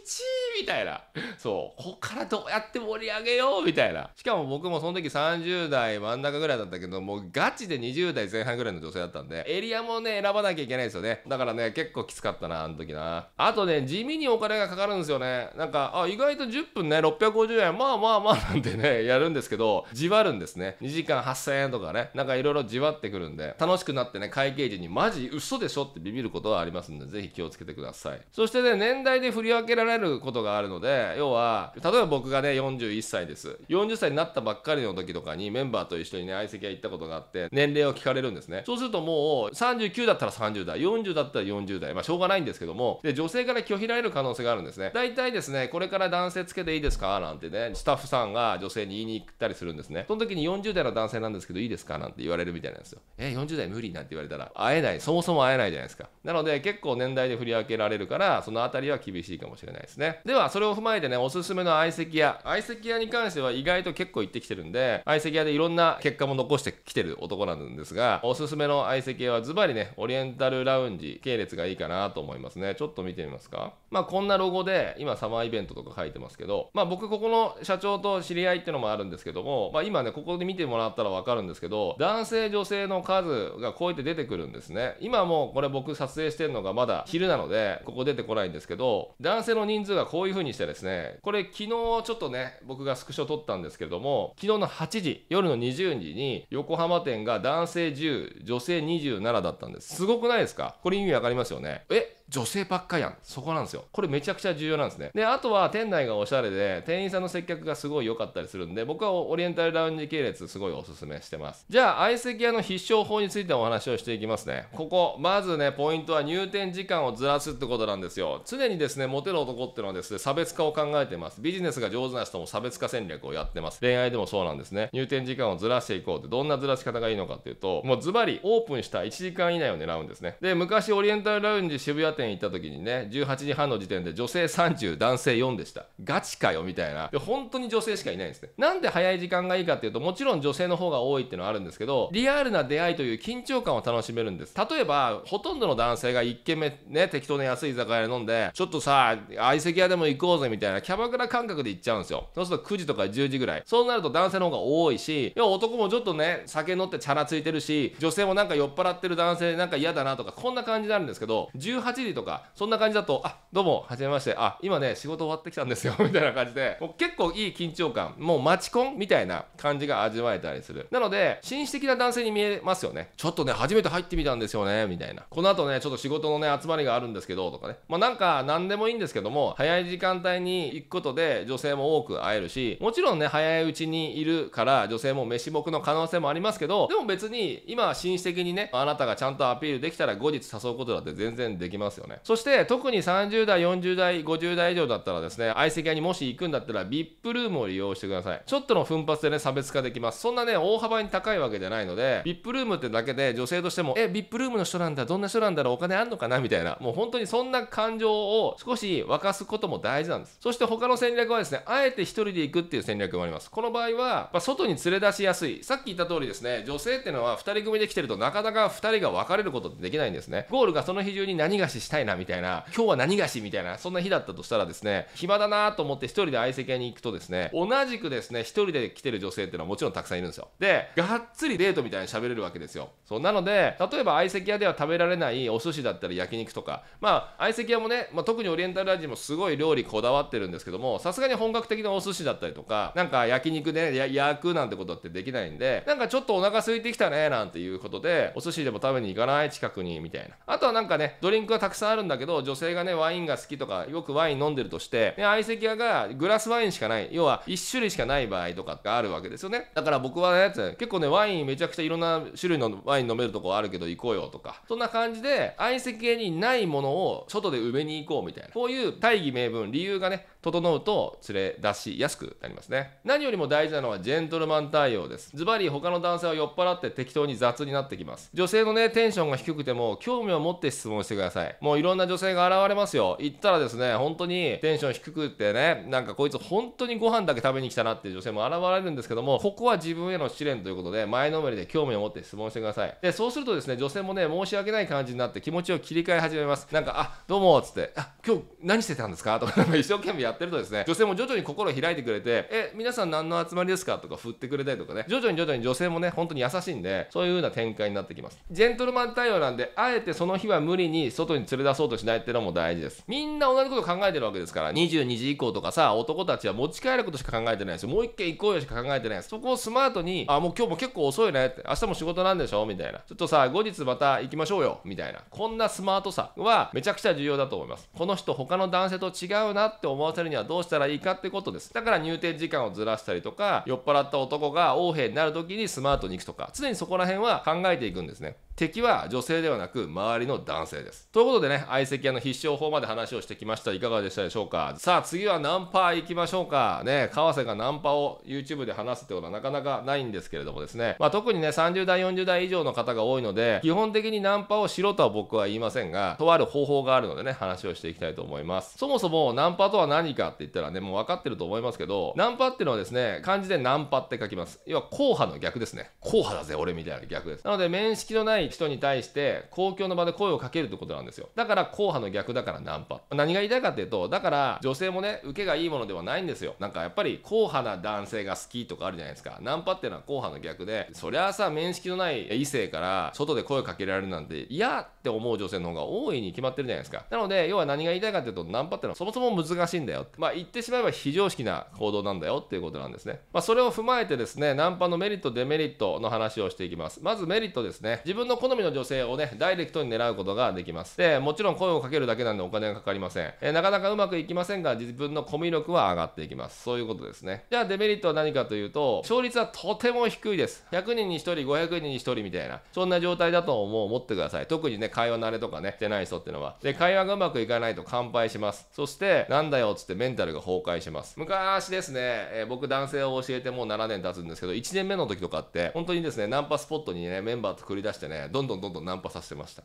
A: みたいな。そう。こっからどうやって盛り上げようみたいな。しかも僕もその時30代真ん中ぐらいだったけど、もうガチで20代前半ぐらいの女性だったんで、エリアもね、選ばなきゃいけないですよね。だからね、結構きつかったな、あの時な。あとね、地味にお金がかかるんですよね。なんか、あ、意外と10分ね、650円、まあまあまあなんてね、やるんですけど、じわるんですね。2時間8000円とかね、なんかいろいろじわってくるんで、楽しくなってね、会計時にマジ嘘でしょってビビることはありますんで、ぜひ気をつけてください。そしてね、年代で振り分けられることがあるので要は例えば僕がね41歳です40歳になったばっかりの時とかにメンバーと一緒にね相席屋行ったことがあって年齢を聞かれるんですねそうするともう39だったら30代40だったら40代まあしょうがないんですけどもで女性から拒否られる可能性があるんですね大体ですねこれから男性つけていいですかなんてねスタッフさんが女性に言いに行ったりするんですねその時に40代の男性なんですけどいいですかなんて言われるみたいなんですよえ40代無理なんて言われたら会えないそもそも会えないじゃないですかなので結構年代で振り分けられるからその辺りは厳しい厳しいかもしれないですねではそれを踏まえてねおすすめの相席屋相席屋に関しては意外と結構行ってきてるんで相席屋でいろんな結果も残してきてる男なんですがおすすめの相席屋はズバリねオリエンタルラウンジ系列がいいかなと思いますねちょっと見てみますかまあこんなロゴで今サマーイベントとか書いてますけどまあ僕ここの社長と知り合いっていうのもあるんですけどもまあ今ねここで見てもらったら分かるんですけど男性女性の数がこうやって出てくるんですね今もうこれ僕撮影してるのがまだ昼なのでここ出てこないんですけど男性の人数がこういう風にしてですねこれ昨日ちょっとね僕がスクショ撮ったんですけれども昨日の8時夜の20時に横浜店が男性10女性27だったんですすごくないですかこれ意味わかりますよねえ女性ばっかやんそこなんですよこれめちゃくちゃ重要なんですねであとは店内がおしゃれで店員さんの接客がすごい良かったりするんで僕はオリエンタルラウンジ系列すごいおすすめしてますじゃあ相席屋の必勝法についてお話をしていきますねここまずねポイントは入店時間をずらすってことなんですよ常にですねモテる男っていうのはですね差別化を考えてますビジネスが上手な人も差別化戦略をやってます恋愛でもそうなんですね入店時間をずらしていこうってどんなずらし方がいいのかっていうともうズバリオープンした1時間以内を狙うんですねで昔オリエンタルラウンジ渋谷店店行った時にね18時半の時点で女性30男性4でしたガチかよみたいなで本当に女性しかいないんですねなんで早い時間がいいかっていうともちろん女性の方が多いっていうのはあるんですけどリアルな出会いという緊張感を楽しめるんです例えばほとんどの男性が1軒目ね適当な安い居酒屋で飲んでちょっとさ相席屋でも行こうぜみたいなキャバクラ感覚で行っちゃうんですよそうすると9時とか10時ぐらいそうなると男性の方が多いし要は男もちょっとね酒乗ってチャラついてるし女性もなんか酔っ払ってる男性なんか嫌だなとかこんな感じになるんですけど18とかそんな感じだと「あどうもはじめましてあ今ね仕事終わってきたんですよ」みたいな感じでもう結構いい緊張感もう待ちコンみたいな感じが味わえたりするなので紳士的な男性に見えますよねちょっとね初めて入ってみたんですよねみたいなこの後ねちょっと仕事のね集まりがあるんですけどとかねまあなんか何でもいいんですけども早い時間帯に行くことで女性も多く会えるしもちろんね早いうちにいるから女性も飯目の可能性もありますけどでも別に今紳士的にねあなたがちゃんとアピールできたら後日誘うことだって全然できますますよねそして特に30代40代50代以上だったらですね相席屋にもし行くんだったら VIP ルームを利用してくださいちょっとの奮発でね差別化できますそんなね大幅に高いわけじゃないので VIP ルームってだけで女性としてもえ VIP ルームの人なんだどんな人なんだろうお金あんのかなみたいなもう本当にそんな感情を少し沸かすことも大事なんですそして他の戦略はですねあえて1人で行くっていう戦略もありますこの場合は、まあ、外に連れ出しやすいさっき言った通りですね女性っていうのは2人組で来てるとなかなか2人が別れることってできないんですねゴールがその日中に何がししたいなみたいな今日は何菓子みたいなそんな日だったとしたらですね暇だなと思って1人で相席屋に行くとですね同じくですね1人で来てる女性っていうのはもちろんたくさんいるんですよでがっつりデートみたいに喋れるわけですよそうなので例えば相席屋では食べられないお寿司だったり焼肉とかまあ相席屋もね、まあ、特にオリエンタルラジオもすごい料理こだわってるんですけどもさすがに本格的なお寿司だったりとかなんか焼肉で、ね、焼くなんてことってできないんでなんかちょっとお腹空いてきたねなんていうことでお寿司でも食べに行かない近くにみたいなあとはなんかねドリンクはたくくさんあるんだけど女性がねワインが好きとかよくワイン飲んでるとしてで相席屋がグラスワインしかない要は1種類しかない場合とかがあるわけですよねだから僕はね結構ねワインめちゃくちゃいろんな種類のワイン飲めるとこあるけど行こうよとかそんな感じで相席屋にないものを外で埋めに行こうみたいなこういう大義名分理由がね整うと連れ出しやすくなりますね何よりも大事なのはジェントルマン対応ですズバリ他の男性は酔っ払って適当に雑になってきます女性のねテンションが低くても興味を持って質問してくださいもういろんな女性が現れますよ行ったらですね本当にテンション低くってねなんかこいつ本当にご飯だけ食べに来たなっていう女性も現れるんですけどもここは自分への試練ということで前のめりで興味を持って質問してくださいでそうするとですね女性もね申し訳ない感じになって気持ちを切り替え始めますなんかあどうもっつってあ今日何してたんですかとか一生懸命ややってるとですね女性も徐々に心を開いてくれてえ皆さん何の集まりですかとか振ってくれたりとかね徐々に徐々に女性もね本当に優しいんでそういう風な展開になってきますジェントルマン対応なんであえてその日は無理に外に連れ出そうとしないっていうのも大事ですみんな同じこと考えてるわけですから22時以降とかさ男たちは持ち帰ることしか考えてないですよもう一回行こうよしか考えてないですそこをスマートにあもう今日も結構遅いねって明日も仕事なんでしょみたいなちょっとさ後日また行きましょうよみたいなこんなスマートさはめちゃくちゃ重要だと思いますこの人他の男性と違うなって思わせせるにはどうしたらいいかってことですだから入店時間をずらしたりとか酔っ払った男が横兵になる時にスマートに行くとか常にそこら辺は考えていくんですね敵は女性ではなく周りの男性です。ということでね、相席屋の必勝法まで話をしてきました。いかがでしたでしょうかさあ次はナンパ行きましょうか。ね、川瀬がナンパを YouTube で話すってことはなかなかないんですけれどもですね、まあ、特にね、30代、40代以上の方が多いので、基本的にナンパをしろとは僕は言いませんが、とある方法があるのでね、話をしていきたいと思います。そもそもナンパとは何かって言ったらね、もう分かってると思いますけど、ナンパっていうのはですね、漢字でナンパって書きます。要は硬派の逆ですね。硬派だぜ、俺みたいな逆です。なので、面識のないない人に対して公共の場で声をかけるってことなんですよだから硬派の逆だからナンパ何が言いたいかっていうとだから女性もね受けがいいものではないんですよなんかやっぱり硬派な男性が好きとかあるじゃないですかナンパっていうのは硬派の逆でそりゃあさ面識のない異性から外で声をかけられるなんて嫌って思う女性の方が多いに決まってるじゃないですかなので要は何が言いたいかっていうとナンパってのはそもそも難しいんだよまあ言ってしまえば非常識な行動なんだよっていうことなんですねまあそれを踏まえてですねナンパのメリットデメリットの話をしていきますまずメリットですね自分の好みの女性をね、ダイレクトに狙うことができます。で、もちろん声をかけるだけなんでお金がかかりません。えなかなかうまくいきませんが、自分のコミュ力は上がっていきます。そういうことですね。じゃあデメリットは何かというと、勝率はとても低いです。100人に1人、500人に1人みたいな、そんな状態だともう思ってください。特にね、会話慣れとかね、してない人っていうのは。で、会話がうまくいかないと乾杯します。そして、なんだよっつってメンタルが崩壊します。昔ですね、えー、僕男性を教えてもう7年経つんですけど、1年目の時とかって、本当にですね、ナンパスポットにね、メンバーと繰り出してね、どんどんどんどんナンパさせてました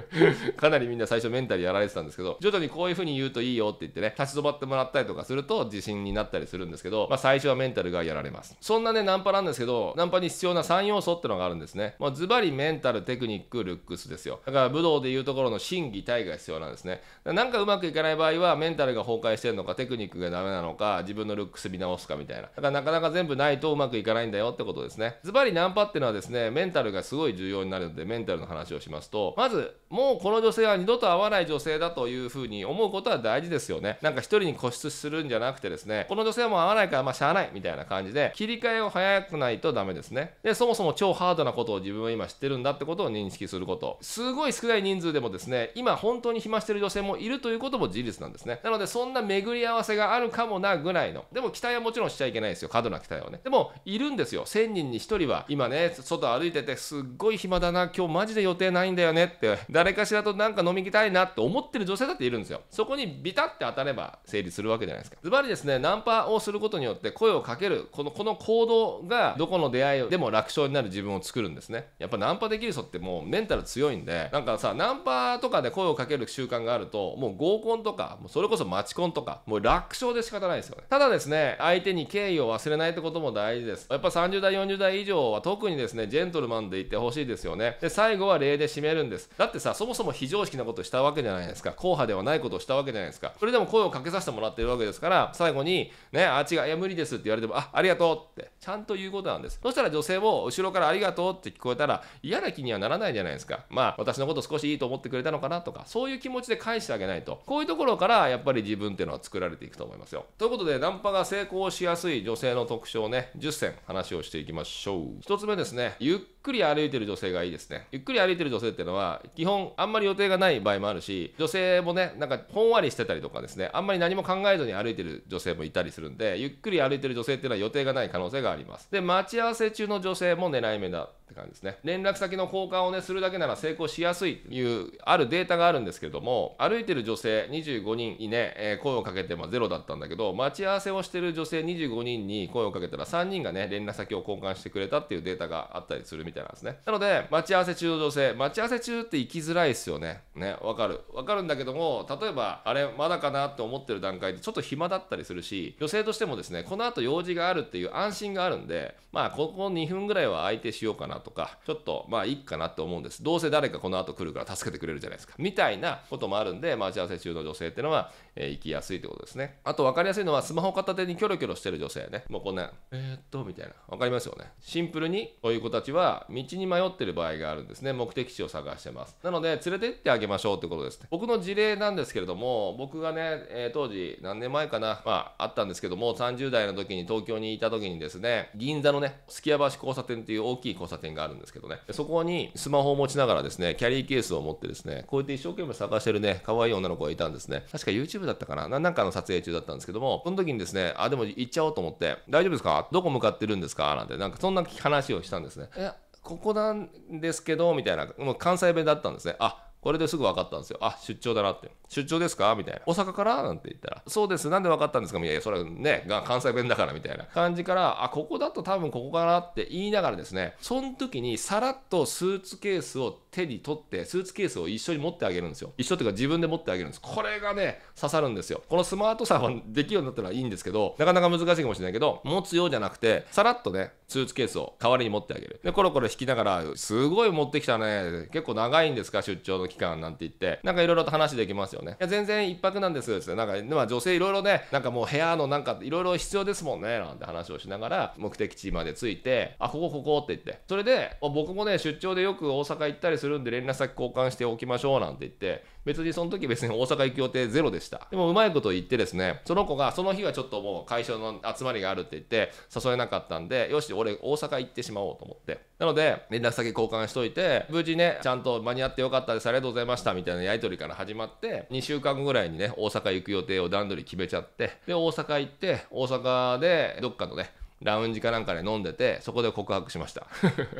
A: かなりみんな最初メンタルやられてたんですけど徐々にこういう風に言うといいよって言ってね立ち止まってもらったりとかすると自信になったりするんですけど、まあ、最初はメンタルがやられますそんなねナンパなんですけどナンパに必要な3要素ってのがあるんですねもうズバリメンタルテクニックルックスですよだから武道でいうところの真偽体が必要なんですねなんかうまくいかない場合はメンタルが崩壊してるのかテクニックがダメなのか自分のルックス見直すかみたいなだからなかなか全部ないとうまくいかないんだよってことですねズバリナンパってのはですねメンタルがすごい重要になるでメンタルの話をしますとまずもうこの女性は二度と会わない女性だというふうに思うことは大事ですよねなんか一人に固執するんじゃなくてですねこの女性はもう会わないからまあしゃあないみたいな感じで切り替えを早くないとダメですねでそもそも超ハードなことを自分は今知ってるんだってことを認識することすごい少ない人数でもですね今本当に暇してる女性もいるということも事実なんですねなのでそんな巡り合わせがあるかもなぐらいのでも期待はもちろんしちゃいけないですよ過度な期待をねでもいるんですよ1000人に1人は今ね外歩いててすっごい暇だなな今日マジで予定ないんだよねって誰かしらとなんか飲みきたいなって思ってる女性だっているんですよそこにビタって当たれば成立するわけじゃないですかズバリですねナンパをすることによって声をかけるこのこの行動がどこの出会いでも楽勝になる自分を作るんですねやっぱナンパできる人ってもうメンタル強いんでなんかさナンパとかで声をかける習慣があるともう合コンとかもうそれこそマチコンとかもう楽勝で仕方ないですよねただですね相手に敬意を忘れないってことも大事ですやっぱ30代40代以上は特にですねジェントルマンでいてほしいですよねで最後は礼で締めるんですだってさそもそも非常識なことしたわけじゃないですか硬派ではないことをしたわけじゃないですかそれでも声をかけさせてもらってるわけですから最後にねあ違ういや無理ですって言われてもあありがとうってちゃんと言うことなんですそしたら女性も後ろからありがとうって聞こえたら嫌な気にはならないじゃないですかまあ私のこと少しいいと思ってくれたのかなとかそういう気持ちで返してあげないとこういうところからやっぱり自分っていうのは作られていくと思いますよということでナンパが成功しやすい女性の特徴ね10選話をしていきましょう1つ目ですねゆっくり歩いてる女性がいいですねゆっくり歩いてる女性っていうのは基本あんまり予定がない場合もあるし女性もねなんかほんわりしてたりとかですねあんまり何も考えずに歩いてる女性もいたりするんでゆっくり歩いてる女性っていうのは予定がない可能性がありますで待ち合わせ中の女性も狙い目だって感じですね連絡先の交換をねするだけなら成功しやすいというあるデータがあるんですけれども歩いてる女性25人にね、えー、声をかけて、まゼロだったんだけど待ち合わせをしてる女性25人に声をかけたら3人がね連絡先を交換してくれたっていうデータがあったりするみたいなんですねなので待ち合わせ中の女性待ち合わせ中って行きづらいですよねねわかるわかるんだけども例えばあれまだかなって思ってる段階でちょっと暇だったりするし女性としてもですねこの後用事があるっていう安心があるんでまあここ2分ぐらいは相手しようかなとかちょっとまあいいかなって思うんですどうせ誰かこの後来るから助けてくれるじゃないですかみたいなこともあるんで待ち合わせ中の女性っていうのは、えー、行きやすいってことですねあと分かりやすいのはスマホ片手にキョロキョロしてる女性ねもうこんなえー、っとみたいな分かりますよねシンプルにこういう子たちは道に迷ってる場合があるんですね目的地を探してますなので連れて行ってあげましょうってことですね僕の事例なんですけれども僕がね、えー、当時何年前かなまああったんですけども30代の時に東京にいた時にですね銀座のねすきや橋交差点っていう大きい交差点店があるんですけどねそこにスマホを持ちながらですねキャリーケースを持ってですねこうやって一生懸命探してるね可愛い女の子がいたんですね確か YouTube だったかななんかの撮影中だったんですけどもその時にですねあでも行っちゃおうと思って大丈夫ですかどこ向かってるんですかなんてなんかそんな話をしたんですねえここなんですけどみたいなもう関西弁だったんですねあこれですぐ分かったんですよ。あ、出張だなって。出張ですかみたいな。大阪からなんて言ったら。そうです。なんで分かったんですかいやいや、それはね、関西弁だからみたいな感じから、あ、ここだと多分ここかなって言いながらですね、その時にさらっとスーツケースを手に取ってスーツケースを一緒に持ってあげるんですよ一緒というか自分で持ってあげるんですこれがね刺さるんですよこのスマートさはできるようになったらいいんですけどなかなか難しいかもしれないけど持つようじゃなくてさらっとねスーツケースを代わりに持ってあげるでコロコロ引きながらすごい持ってきたね結構長いんですか出張の期間なんて言ってなんかいろいろと話できますよねいや全然1泊なんですってなんか、まあ、女性いろいろねなんかもう部屋のなんかいろいろ必要ですもんねなんて話をしながら目的地まで着いてあここここって言ってそれで僕もね出張でよく大阪行ったりするんで連絡先交換しておきましょうなんて言って、別にその時別に大阪行く予定ゼロでした。でもうまいこと言ってですね、その子がその日はちょっともう会社の集まりがあるって言って誘えなかったんで、よし、俺大阪行ってしまおうと思って。なので、連絡先交換しといて、無事ね、ちゃんと間に合ってよかったです、ありがとうございましたみたいなやり取りから始まって、2週間ぐらいにね、大阪行く予定を段取り決めちゃって、で、大阪行って、大阪でどっかのね、ラウンジかなんかで飲んでて、そこで告白しました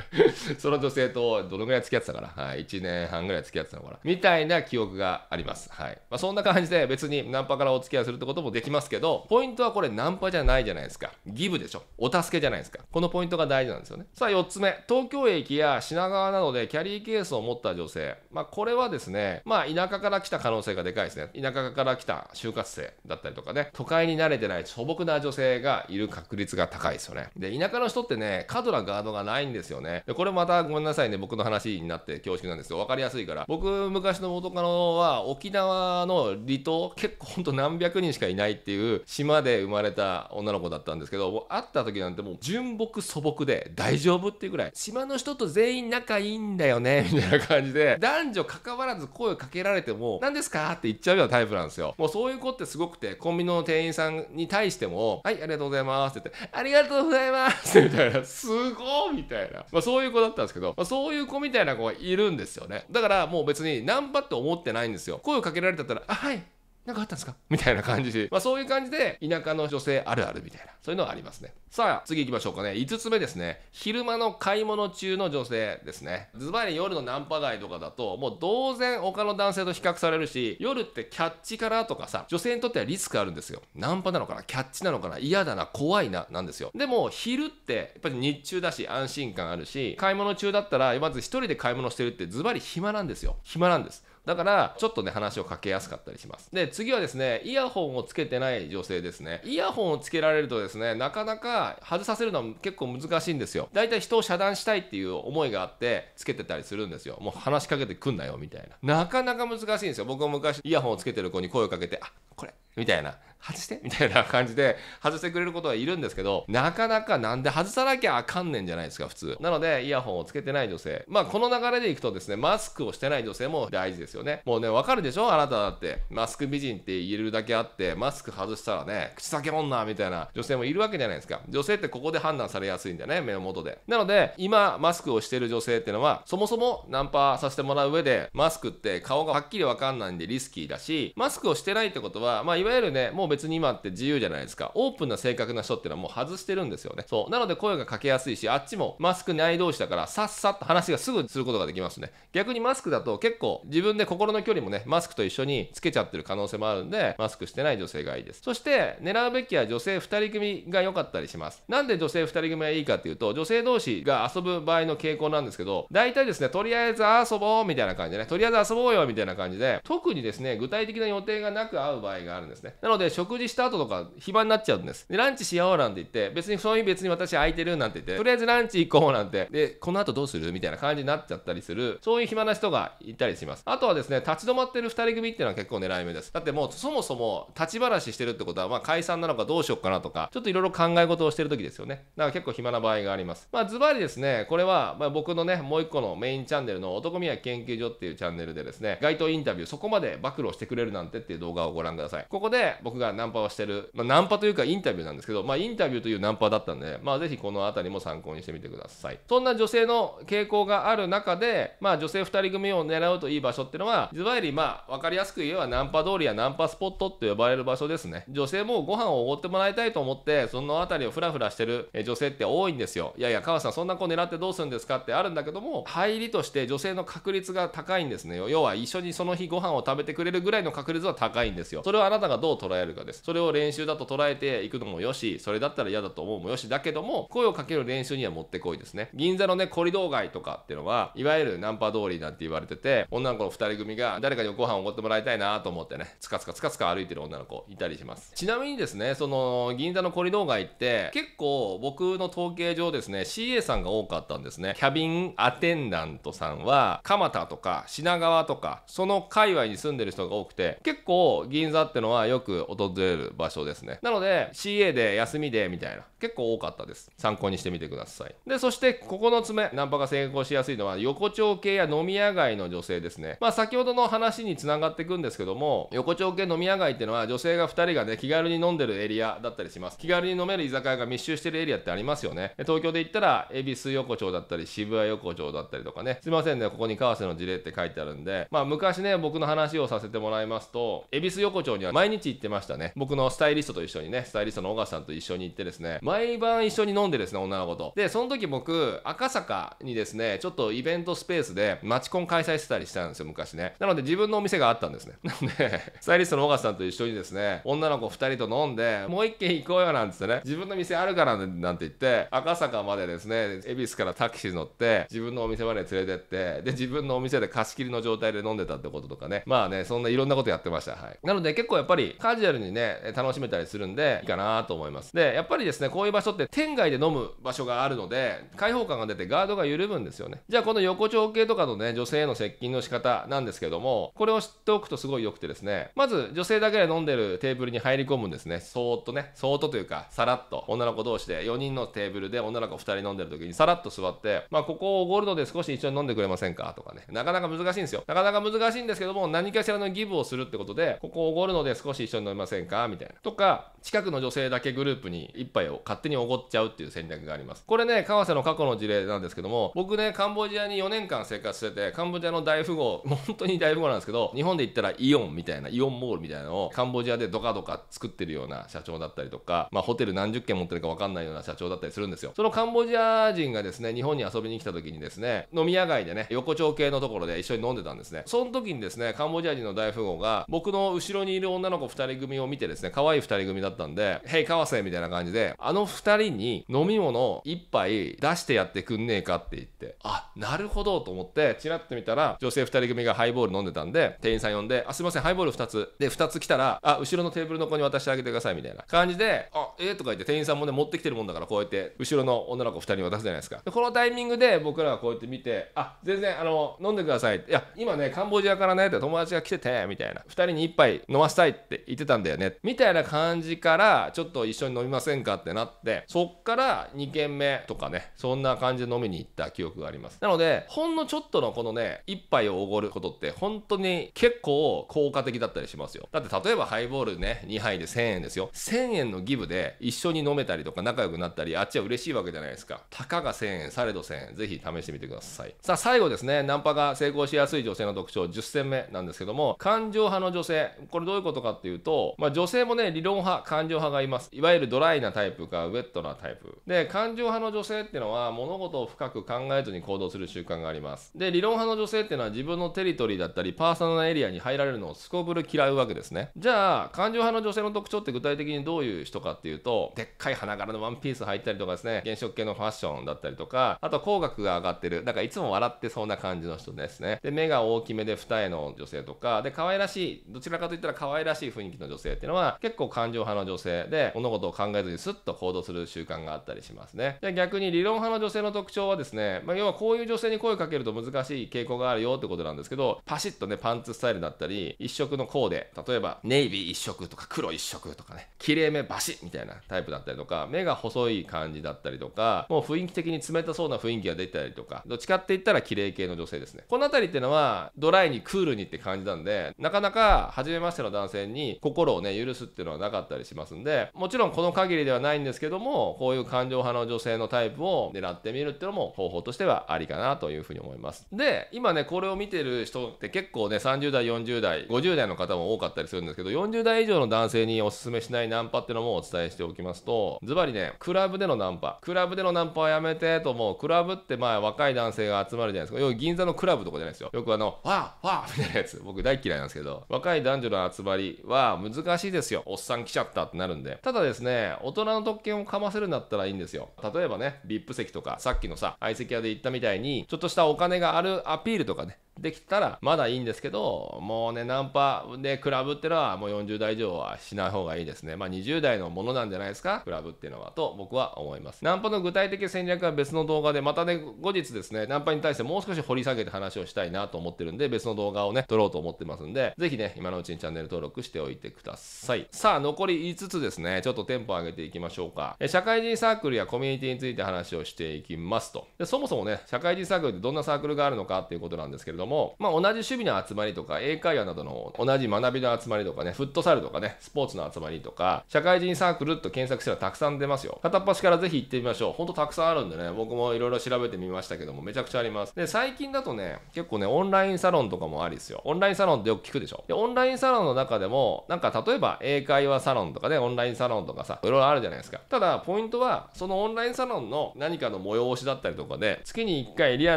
A: その女性とどのぐらい付き合ってたかな、はい、1年半ぐらい付き合ってたのかな、みたいな記憶があります。はいまあ、そんな感じで別にナンパからお付き合いするってこともできますけど、ポイントはこれナンパじゃないじゃないですか。ギブでしょ。お助けじゃないですか。このポイントが大事なんですよね。さあ4つ目、東京駅や品川などでキャリーケースを持った女性。まあ、これはですね、まあ、田舎から来た可能性がでかいですね。田舎から来た就活生だったりとかね、都会に慣れてない素朴な女性がいる確率が高い。いですよね。で、田舎の人ってね、過度なガードがないんですよね。で、これまたごめんなさいね、僕の話になって恐縮なんですけど、分かりやすいから。僕、昔の元カノは沖縄の離島、結構ほんと何百人しかいないっていう島で生まれた女の子だったんですけど、もう会った時なんてもう純朴素朴で大丈夫っていうぐらい、島の人と全員仲いいんだよね、みたいな感じで、男女関わらず声をかけられても、何ですかって言っちゃうようなタイプなんですよ。もうそういう子ってすごくて、コンビニの店員さんに対しても、はい、ありがとうございますって言って、ありががとうございますみたいな、すごいみたいな、まあ、そういう子だったんですけど、まあ、そういう子みたいな子がいるんですよね。だからもう別にナンパって思ってないんですよ。声をかけられたったら、あ、はい、何かあったんですかみたいな感じで、まあ、そういう感じで田舎の女性あるあるみたいなそういうのがありますねさあ次行きましょうかね5つ目ですね昼間の買い物中の女性ですねズバリ夜のナンパ街とかだともう当然他の男性と比較されるし夜ってキャッチからとかさ女性にとってはリスクあるんですよナンパなのかなキャッチなのかな嫌だな怖いななんですよでも昼ってやっぱり日中だし安心感あるし買い物中だったらまず1人で買い物してるってズバリ暇なんですよ暇なんですだからちょっとね話をかけやすかったりしますで次はですねイヤホンをつけてない女性ですねイヤホンをつけられるとですねなかなか外させるのは結構難しいんですよだいたい人を遮断したいっていう思いがあってつけてたりするんですよもう話しかけてくんなよみたいななかなか難しいんですよ僕も昔イヤホンをつけてる子に声をかけてあこれみたいな。外して みたいな感じで外してくれることはいるんですけど、なかなかなんで外さなきゃあかんねんじゃないですか、普通。なので、イヤホンをつけてない女性。まあ、この流れでいくとですね、マスクをしてない女性も大事ですよね。もうね、わかるでしょあなただって。マスク美人って言えるだけあって、マスク外したらね、口先女みたいな女性もいるわけじゃないですか。女性ってここで判断されやすいんだよね、目の元で。なので、今、マスクをしてる女性ってのは、そもそもナンパさせてもらう上で、マスクって顔がはっきりわかんないんでリスキーだし、マスクをしてないってことは、まあ、いわゆるねもう別に今って自由じゃないですかオープンな性格な人っていうのはもう外してるんですよねそうなので声がかけやすいしあっちもマスクない同士だからさっさと話がすぐすることができますね逆にマスクだと結構自分で心の距離もねマスクと一緒につけちゃってる可能性もあるんでマスクしてない女性がいいですそして狙うべきは女性2人組が良かったりしますなんで女性2人組がいいかっていうと女性同士が遊ぶ場合の傾向なんですけど大体ですねとりあえず遊ぼうみたいな感じでねとりあえず遊ぼうよみたいな感じで特にですね具体的な予定がなく会う場合があるんですねなので食事した後とか暇になっちゃうんですでランチしようなんて言って別にそういう別に私空いてるなんて言ってとりあえずランチ行こうなんてでこの後どうするみたいな感じになっちゃったりするそういう暇な人がいたりしますあとはですね立ち止まってる2人組っていうのは結構狙い目ですだってもうそもそも立ち話してるってことはまあ解散なのかどうしようかなとかちょっといろいろ考え事をしてる時ですよねだから結構暇な場合がありますまあズバリですねこれはま僕のねもう一個のメインチャンネルの男宮研究所っていうチャンネルでですね街頭インタビューそこまで暴露してくれるなんてっていう動画をご覧くださいここで僕がナンパをしてる、まあ、ナンパというかインタビューなんですけど、まあ、インタビューというナンパだったんで、まあ、ぜひこの辺りも参考にしてみてください。そんな女性の傾向がある中で、まあ、女性2人組を狙うといい場所ってのは、ズバリ、まあ、分かりやすく言えばナンパ通りやナンパスポットって呼ばれる場所ですね。女性もご飯をおごってもらいたいと思って、その辺りをフラフラしてる女性って多いんですよ。いやいや、川さん、そんな子狙ってどうするんですかってあるんだけども、入りとして女性の確率が高いんですね。要は一緒にその日ご飯を食べてくれるぐらいの確率は高いんですよ。それあなたがどう捉えるかです。それを練習だと捉えていくのもよし、それだったら嫌だと思うもよし、だけども、声をかける練習にはもってこいですね。銀座のね、コリドー街とかっていうのは、いわゆるナンパ通りなんて言われてて、女の子の2人組が誰かにご飯をおごってもらいたいなと思ってね、つかつかつかつか歩いてる女の子いたりします。ちなみにですね、その銀座のコリドー街って、結構僕の統計上ですね、CA さんが多かったんですね。キャビンアテンダントさんは、蒲田とか品川とか、その界隈に住んでる人が多くて、結構銀座ってのはあよく訪れる場所ですね。なので CA で休みでみたいな結構多かったです。参考にしてみてください。で、そして9つ目ナンパが成功しやすいのは横丁系や飲み屋街の女性ですね。まあ先ほどの話につながっていくんですけども、横丁系飲み屋街っていうのは女性が2人がね、気軽に飲んでるエリアだったりします。気軽に飲める居酒屋が密集してるエリアってありますよね。東京で言ったら、恵比寿横丁だったり、渋谷横丁だったりとかね。すいませんね、ここに川瀬の事例って書いてあるんで、まあ昔ね、僕の話をさせてもらいますと、恵比寿横丁には毎毎日行ってましたね。僕のスタイリストと一緒にね、スタイリストの小川さんと一緒に行ってですね、毎晩一緒に飲んでですね、女の子と。で、その時僕、赤坂にですね、ちょっとイベントスペースで、マチコン開催してたりしたんですよ、昔ね。なので自分のお店があったんですね。な ので、スタイリストの小川さんと一緒にですね、女の子2人と飲んで、もう1軒行こうよなんつってね、自分の店あるからなんて言って、赤坂までですね、恵比寿からタクシー乗って、自分のお店まで連れてって、で、自分のお店で貸し切りの状態で飲んでたってこととかね、まあね、そんないろんなことやってました。はい。なので結構やっぱりりカジュアルにね楽しめたりするんでいいかなと思いますでやっぱりですねこういう場所って店外で飲む場所があるので開放感が出てガードが緩むんですよねじゃあこの横丁系とかのね女性への接近の仕方なんですけどもこれを知っておくとすごい良くてですねまず女性だけで飲んでるテーブルに入り込むんですねそーっとねそーっとというかさらっと女の子同士で4人のテーブルで女の子2人飲んでる時にさらっと座ってまあここをおごるので少し一緒に飲んでくれませんかとかねなかなか難しいんですよなかなか難しいんですけども何かしらのギブをするってことでここをおごるので少し一緒に飲みませんかみたいな。とか、近くの女性だけグループに一杯を勝手におごっちゃうっていう戦略があります。これね、川瀬の過去の事例なんですけども、僕ね、カンボジアに4年間生活してて、カンボジアの大富豪、本当に大富豪なんですけど、日本で言ったらイオンみたいな、イオンモールみたいなのをカンボジアでドカドカ作ってるような社長だったりとか、まあ、ホテル何十軒持ってるか分かんないような社長だったりするんですよ。そのカンボジア人がですね、日本に遊びに来た時にですね、飲み屋街でね、横丁系のところで一緒に飲んでたんですね。その時にですね、カンボジア人の大富豪が、僕の後ろにいる女の子2人組を見てですね可愛い2人組だったんで「へい川瀬」みたいな感じであの2人に飲み物1杯出してやってくんねえかって言ってあなるほどと思ってチラッと見たら女性2人組がハイボール飲んでたんで店員さん呼んで「あすいませんハイボール2つ」で2つ来たら「あ後ろのテーブルの子に渡してあげてください」みたいな感じで「あえー、とか言って店員さんもね持ってきてるもんだからこうやって後ろの女の子2人に渡すじゃないですかでこのタイミングで僕らはこうやって見て「あ全然あの飲んでください」いや今ねカンボジアからね」って友達が来ててみたいな2人に1杯飲ませたいってって言ってたんだよねみたいな感じからちょっと一緒に飲みませんかってなってそっから2軒目とかねそんな感じで飲みに行った記憶がありますなのでほんのちょっとのこのね一杯をおごることって本当に結構効果的だったりしますよだって例えばハイボールね2杯で1000円ですよ1000円のギブで一緒に飲めたりとか仲良くなったりあっちは嬉しいわけじゃないですかたかが1000円されど1000円ぜひ試してみてくださいさあ最後ですねナンパが成功しやすい女性の特徴10選目なんですけども感情派の女性これどういうことかかっていうと、まあ、女性もね理論派感情派がいますいわゆるドライなタイプかウェットなタイプで感情派の女性っていうのは物事を深く考えずに行動する習慣がありますで理論派の女性っていうのは自分のテリトリーだったりパーソナルエリアに入られるのをすこぶる嫌うわけですねじゃあ感情派の女性の特徴って具体的にどういう人かっていうとでっかい花柄のワンピース入ったりとかですね原色系のファッションだったりとかあと口角が上がってるなんかいつも笑ってそうな感じの人ですねで目が大きめで二重の女性とかで可愛らしいどちらかといったら可愛らしいしい雰囲気の女性っていうのは結構感情派の女性で物事を考えずにスッと行動する習慣があったりしますね。で逆に理論派の女性の特徴はですね、まあ、要はこういう女性に声をかけると難しい傾向があるよってことなんですけどパシッとねパンツスタイルだったり一色のコーデ例えばネイビー一色とか黒一色とかねきれいめバシッみたいなタイプだったりとか目が細い感じだったりとかもう雰囲気的に冷たそうな雰囲気が出たりとかどっちかって言ったら綺麗系の女性ですねこの辺りっていうのはドライにクールにって感じなんでなかなか初めましての男性にに心をね許すっていうのはなかったりしますんでもちろんこの限りではないんですけどもこういう感情派の女性のタイプを狙ってみるっていうのも方法としてはありかなというふうに思いますで今ねこれを見てる人って結構ね30代40代50代の方も多かったりするんですけど40代以上の男性におすすめしないナンパっていうのもお伝えしておきますとズバリねクラブでのナンパクラブでのナンパはやめてと思うクラブってまあ若い男性が集まるじゃないですか要は銀座のクラブとかじゃないですよよくあの「わフわあ」みたいなやつ僕大嫌いなんですけど若い男女の集まりは難しいですよ。おっさん来ちゃったってなるんで。ただですね、大人の特権をかませるんだったらいいんですよ。例えばね、VIP 席とか、さっきのさ、相席屋で行ったみたいに、ちょっとしたお金があるアピールとかね、できたらまだいいんですけどもうねナンパでクラブってのはもう40代以上はしない方がいいですねまあ20代のものなんじゃないですかクラブっていうのはと僕は思いますナンパの具体的戦略は別の動画でまたね後日ですねナンパに対してもう少し掘り下げて話をしたいなと思ってるんで別の動画をね撮ろうと思ってますんでぜひね今のうちにチャンネル登録しておいてくださいさあ残り5つですねちょっとテンポ上げていきましょうか社会人サークルやコミュニティについて話をしていきますとでそもそもね社会人サークルってどんなサークルがあるのかっていうことなんですけどども、まあ、同じ趣味の集まりとか、英会話などの同じ学びの集まりとかね、フットサルとかね、スポーツの集まりとか、社会人サークルと検索したらたくさん出ますよ。片っ端からぜひ行ってみましょう。ほんとたくさんあるんでね、僕もいろいろ調べてみましたけども、めちゃくちゃあります。で、最近だとね、結構ね、オンラインサロンとかもありですよ。オンラインサロンってよく聞くでしょ。で、オンラインサロンの中でも、なんか例えば英会話サロンとかね、オンラインサロンとかさ、いろいろあるじゃないですか。ただ、ポイントは、そのオンラインサロンの何かの催しだったりとかで、月に1回リア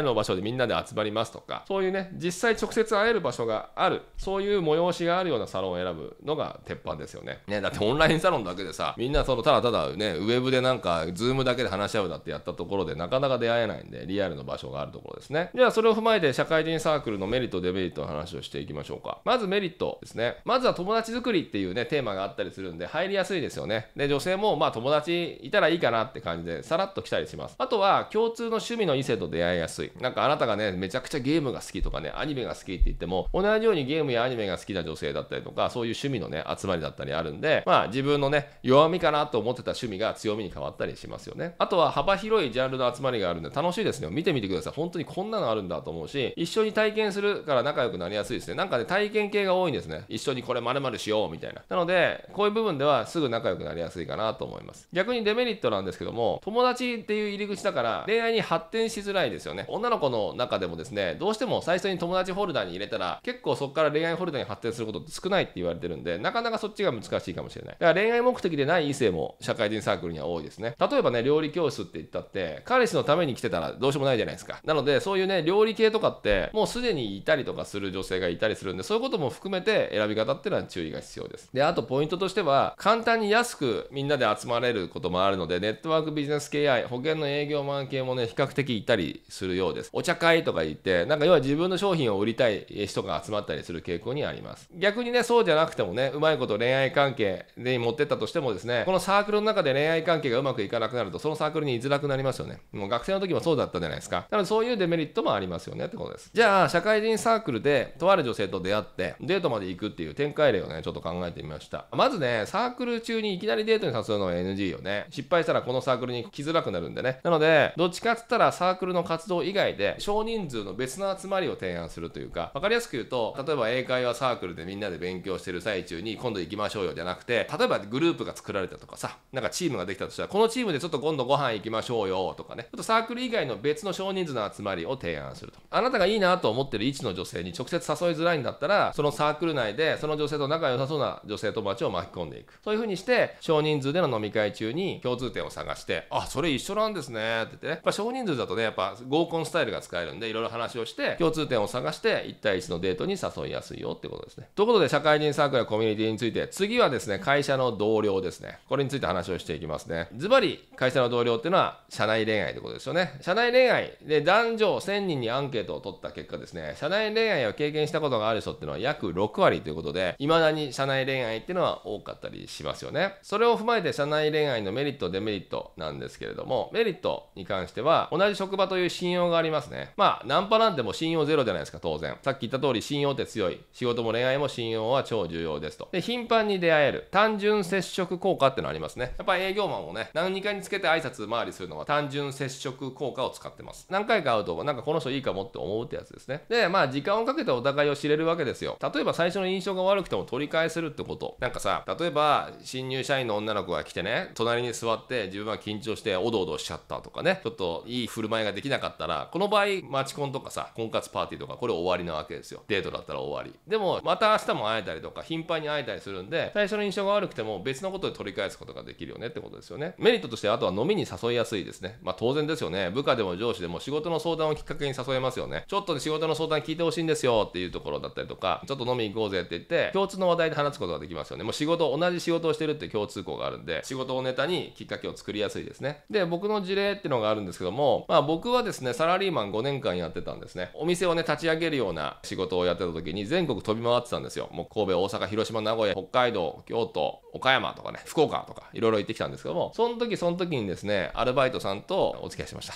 A: ルの場所でみんなで集まりますとか、そういうね実際直接会える場所があるそういう催しがあるようなサロンを選ぶのが鉄板ですよねねだってオンラインサロンだけでさみんなそのただただねウェブでなんかズームだけで話し合うだってやったところでなかなか出会えないんでリアルの場所があるところですねじゃあそれを踏まえて社会人サークルのメリットデメリットの話をしていきましょうかまずメリットですねまずは友達作りっていうねテーマがあったりするんで入りやすいですよねで女性もまあ友達いたらいいかなって感じでさらっと来たりしますあとは共通の趣味の異性と出会いやすいなんかあなたがねめちゃくちゃゲームが好きとかね、アニメが好きって言っても、同じようにゲームやアニメが好きな女性だったりとか、そういう趣味のね、集まりだったりあるんで、まあ自分のね、弱みかなと思ってた趣味が強みに変わったりしますよね。あとは幅広いジャンルの集まりがあるんで楽しいですね。見てみてください。本当にこんなのあるんだと思うし、一緒に体験するから仲良くなりやすいですね。なんかね、体験系が多いんですね。一緒にこれ〇〇しようみたいな。なので、こういう部分ではすぐ仲良くなりやすいかなと思います。逆にデメリットなんですけども、友達っていう入り口だから恋愛に発展しづらいですよね。女の子の中でもですね、どうしても最最初に友達ホルダーに入れたら結構そこから恋愛ホルダーに発展することって少ないって言われてるんでなかなかそっちが難しいかもしれないだから恋愛目的でない異性も社会人サークルには多いですね例えばね料理教室って言ったって彼氏のために来てたらどうしようもないじゃないですかなのでそういうね料理系とかってもうすでにいたりとかする女性がいたりするんでそういうことも含めて選び方っていうのは注意が必要ですであとポイントとしては簡単に安くみんなで集まれることもあるのでネットワークビジネス系愛保険の営業マン系もね比較的いたりするようですお茶会とか言ってなんか要は自分分の商品を売りたい人が集まったりする傾向にあります逆にねそうじゃなくてもねうまいこと恋愛関係で持ってったとしてもですねこのサークルの中で恋愛関係がうまくいかなくなるとそのサークルに居づらくなりますよねもう学生の時もそうだったじゃないですかなのでそういうデメリットもありますよねってことですじゃあ社会人サークルでとある女性と出会ってデートまで行くっていう展開例をねちょっと考えてみましたまずねサークル中にいきなりデートに誘うのは NG よね失敗したらこのサークルに来づらくなるんでねなのでどっちかっつったらサークルの活動以外で少人数の別の集まりをを提案するというか分かりやすく言うと例えば英会話サークルでみんなで勉強してる最中に今度行きましょうよじゃなくて例えばグループが作られたとかさなんかチームができたとしたらこのチームでちょっと今度ご飯行きましょうよとかねちょっとサークル以外の別の少人数の集まりを提案するとあなたがいいなと思ってる位置の女性に直接誘いづらいんだったらそのサークル内でその女性と仲良さそうな女性友達を巻き込んでいくそういう風にして少人数での飲み会中に共通点を探してあそれ一緒なんですねって言ってねやっぱ少人数だとねやっぱ合コンスタイルが使えるんでいろいろ話をして共通通点を探して1対1のデートに誘いやすいよってことですね。ということで社会人サークルやコミュニティについて次はですね会社の同僚ですね。これについて話をしていきますね。ズバリ会社の同僚っていうのは社内恋愛ってことですよね。社内恋愛で男女1000人にアンケートを取った結果ですね社内恋愛を経験したことがある人っていうのは約6割ということで未だに社内恋愛っていうのは多かったりしますよね。それを踏まえて社内恋愛のメリットデメリットなんですけれどもメリットに関しては同じ職場という信用がありますね。まあナンパなんてもう信用0ゼロじゃないですか、当然。さっき言った通り、信用って強い。仕事も恋愛も信用は超重要ですと。で、頻繁に出会える。単純接触効果ってのありますね。やっぱ営業マンをね、何かにつけて挨拶回りするのは単純接触効果を使ってます。何回か会うと、なんかこの人いいかもって思うってやつですね。で、まあ、時間をかけてお互いを知れるわけですよ。例えば最初の印象が悪くても取り返せるってこと。なんかさ、例えば、新入社員の女の子が来てね、隣に座って自分は緊張しておどおどしちゃったとかね、ちょっといい振る舞いができなかったら、この場合、マチコンとかさ、婚活パーティーとかこれ終わりなわけですよデートだったら終わりでもまた明日も会えたりとか頻繁に会えたりするんで最初の印象が悪くても別のことで取り返すことができるよねってことですよねメリットとしてあとは飲みに誘いやすいですねまあ当然ですよね部下でも上司でも仕事の相談をきっかけに誘えますよねちょっと仕事の相談聞いてほしいんですよっていうところだったりとかちょっと飲み行こうぜって言って共通の話題で話すことができますよねもう仕事同じ仕事をしてるって共通項があるんで仕事をネタにきっかけを作りやすいですねで僕の事例っていうのがあるんですけどもまあ僕はですねサラリーマン5年間やってたんですねお店店をね立ち上げるような仕事をやってた時に全国飛び回ってたんですよもう神戸大阪広島名古屋北海道京都岡山とかね福岡とかいろいろ行ってきたんですけどもその時その時にですねアルバイトさんとお付き合いしました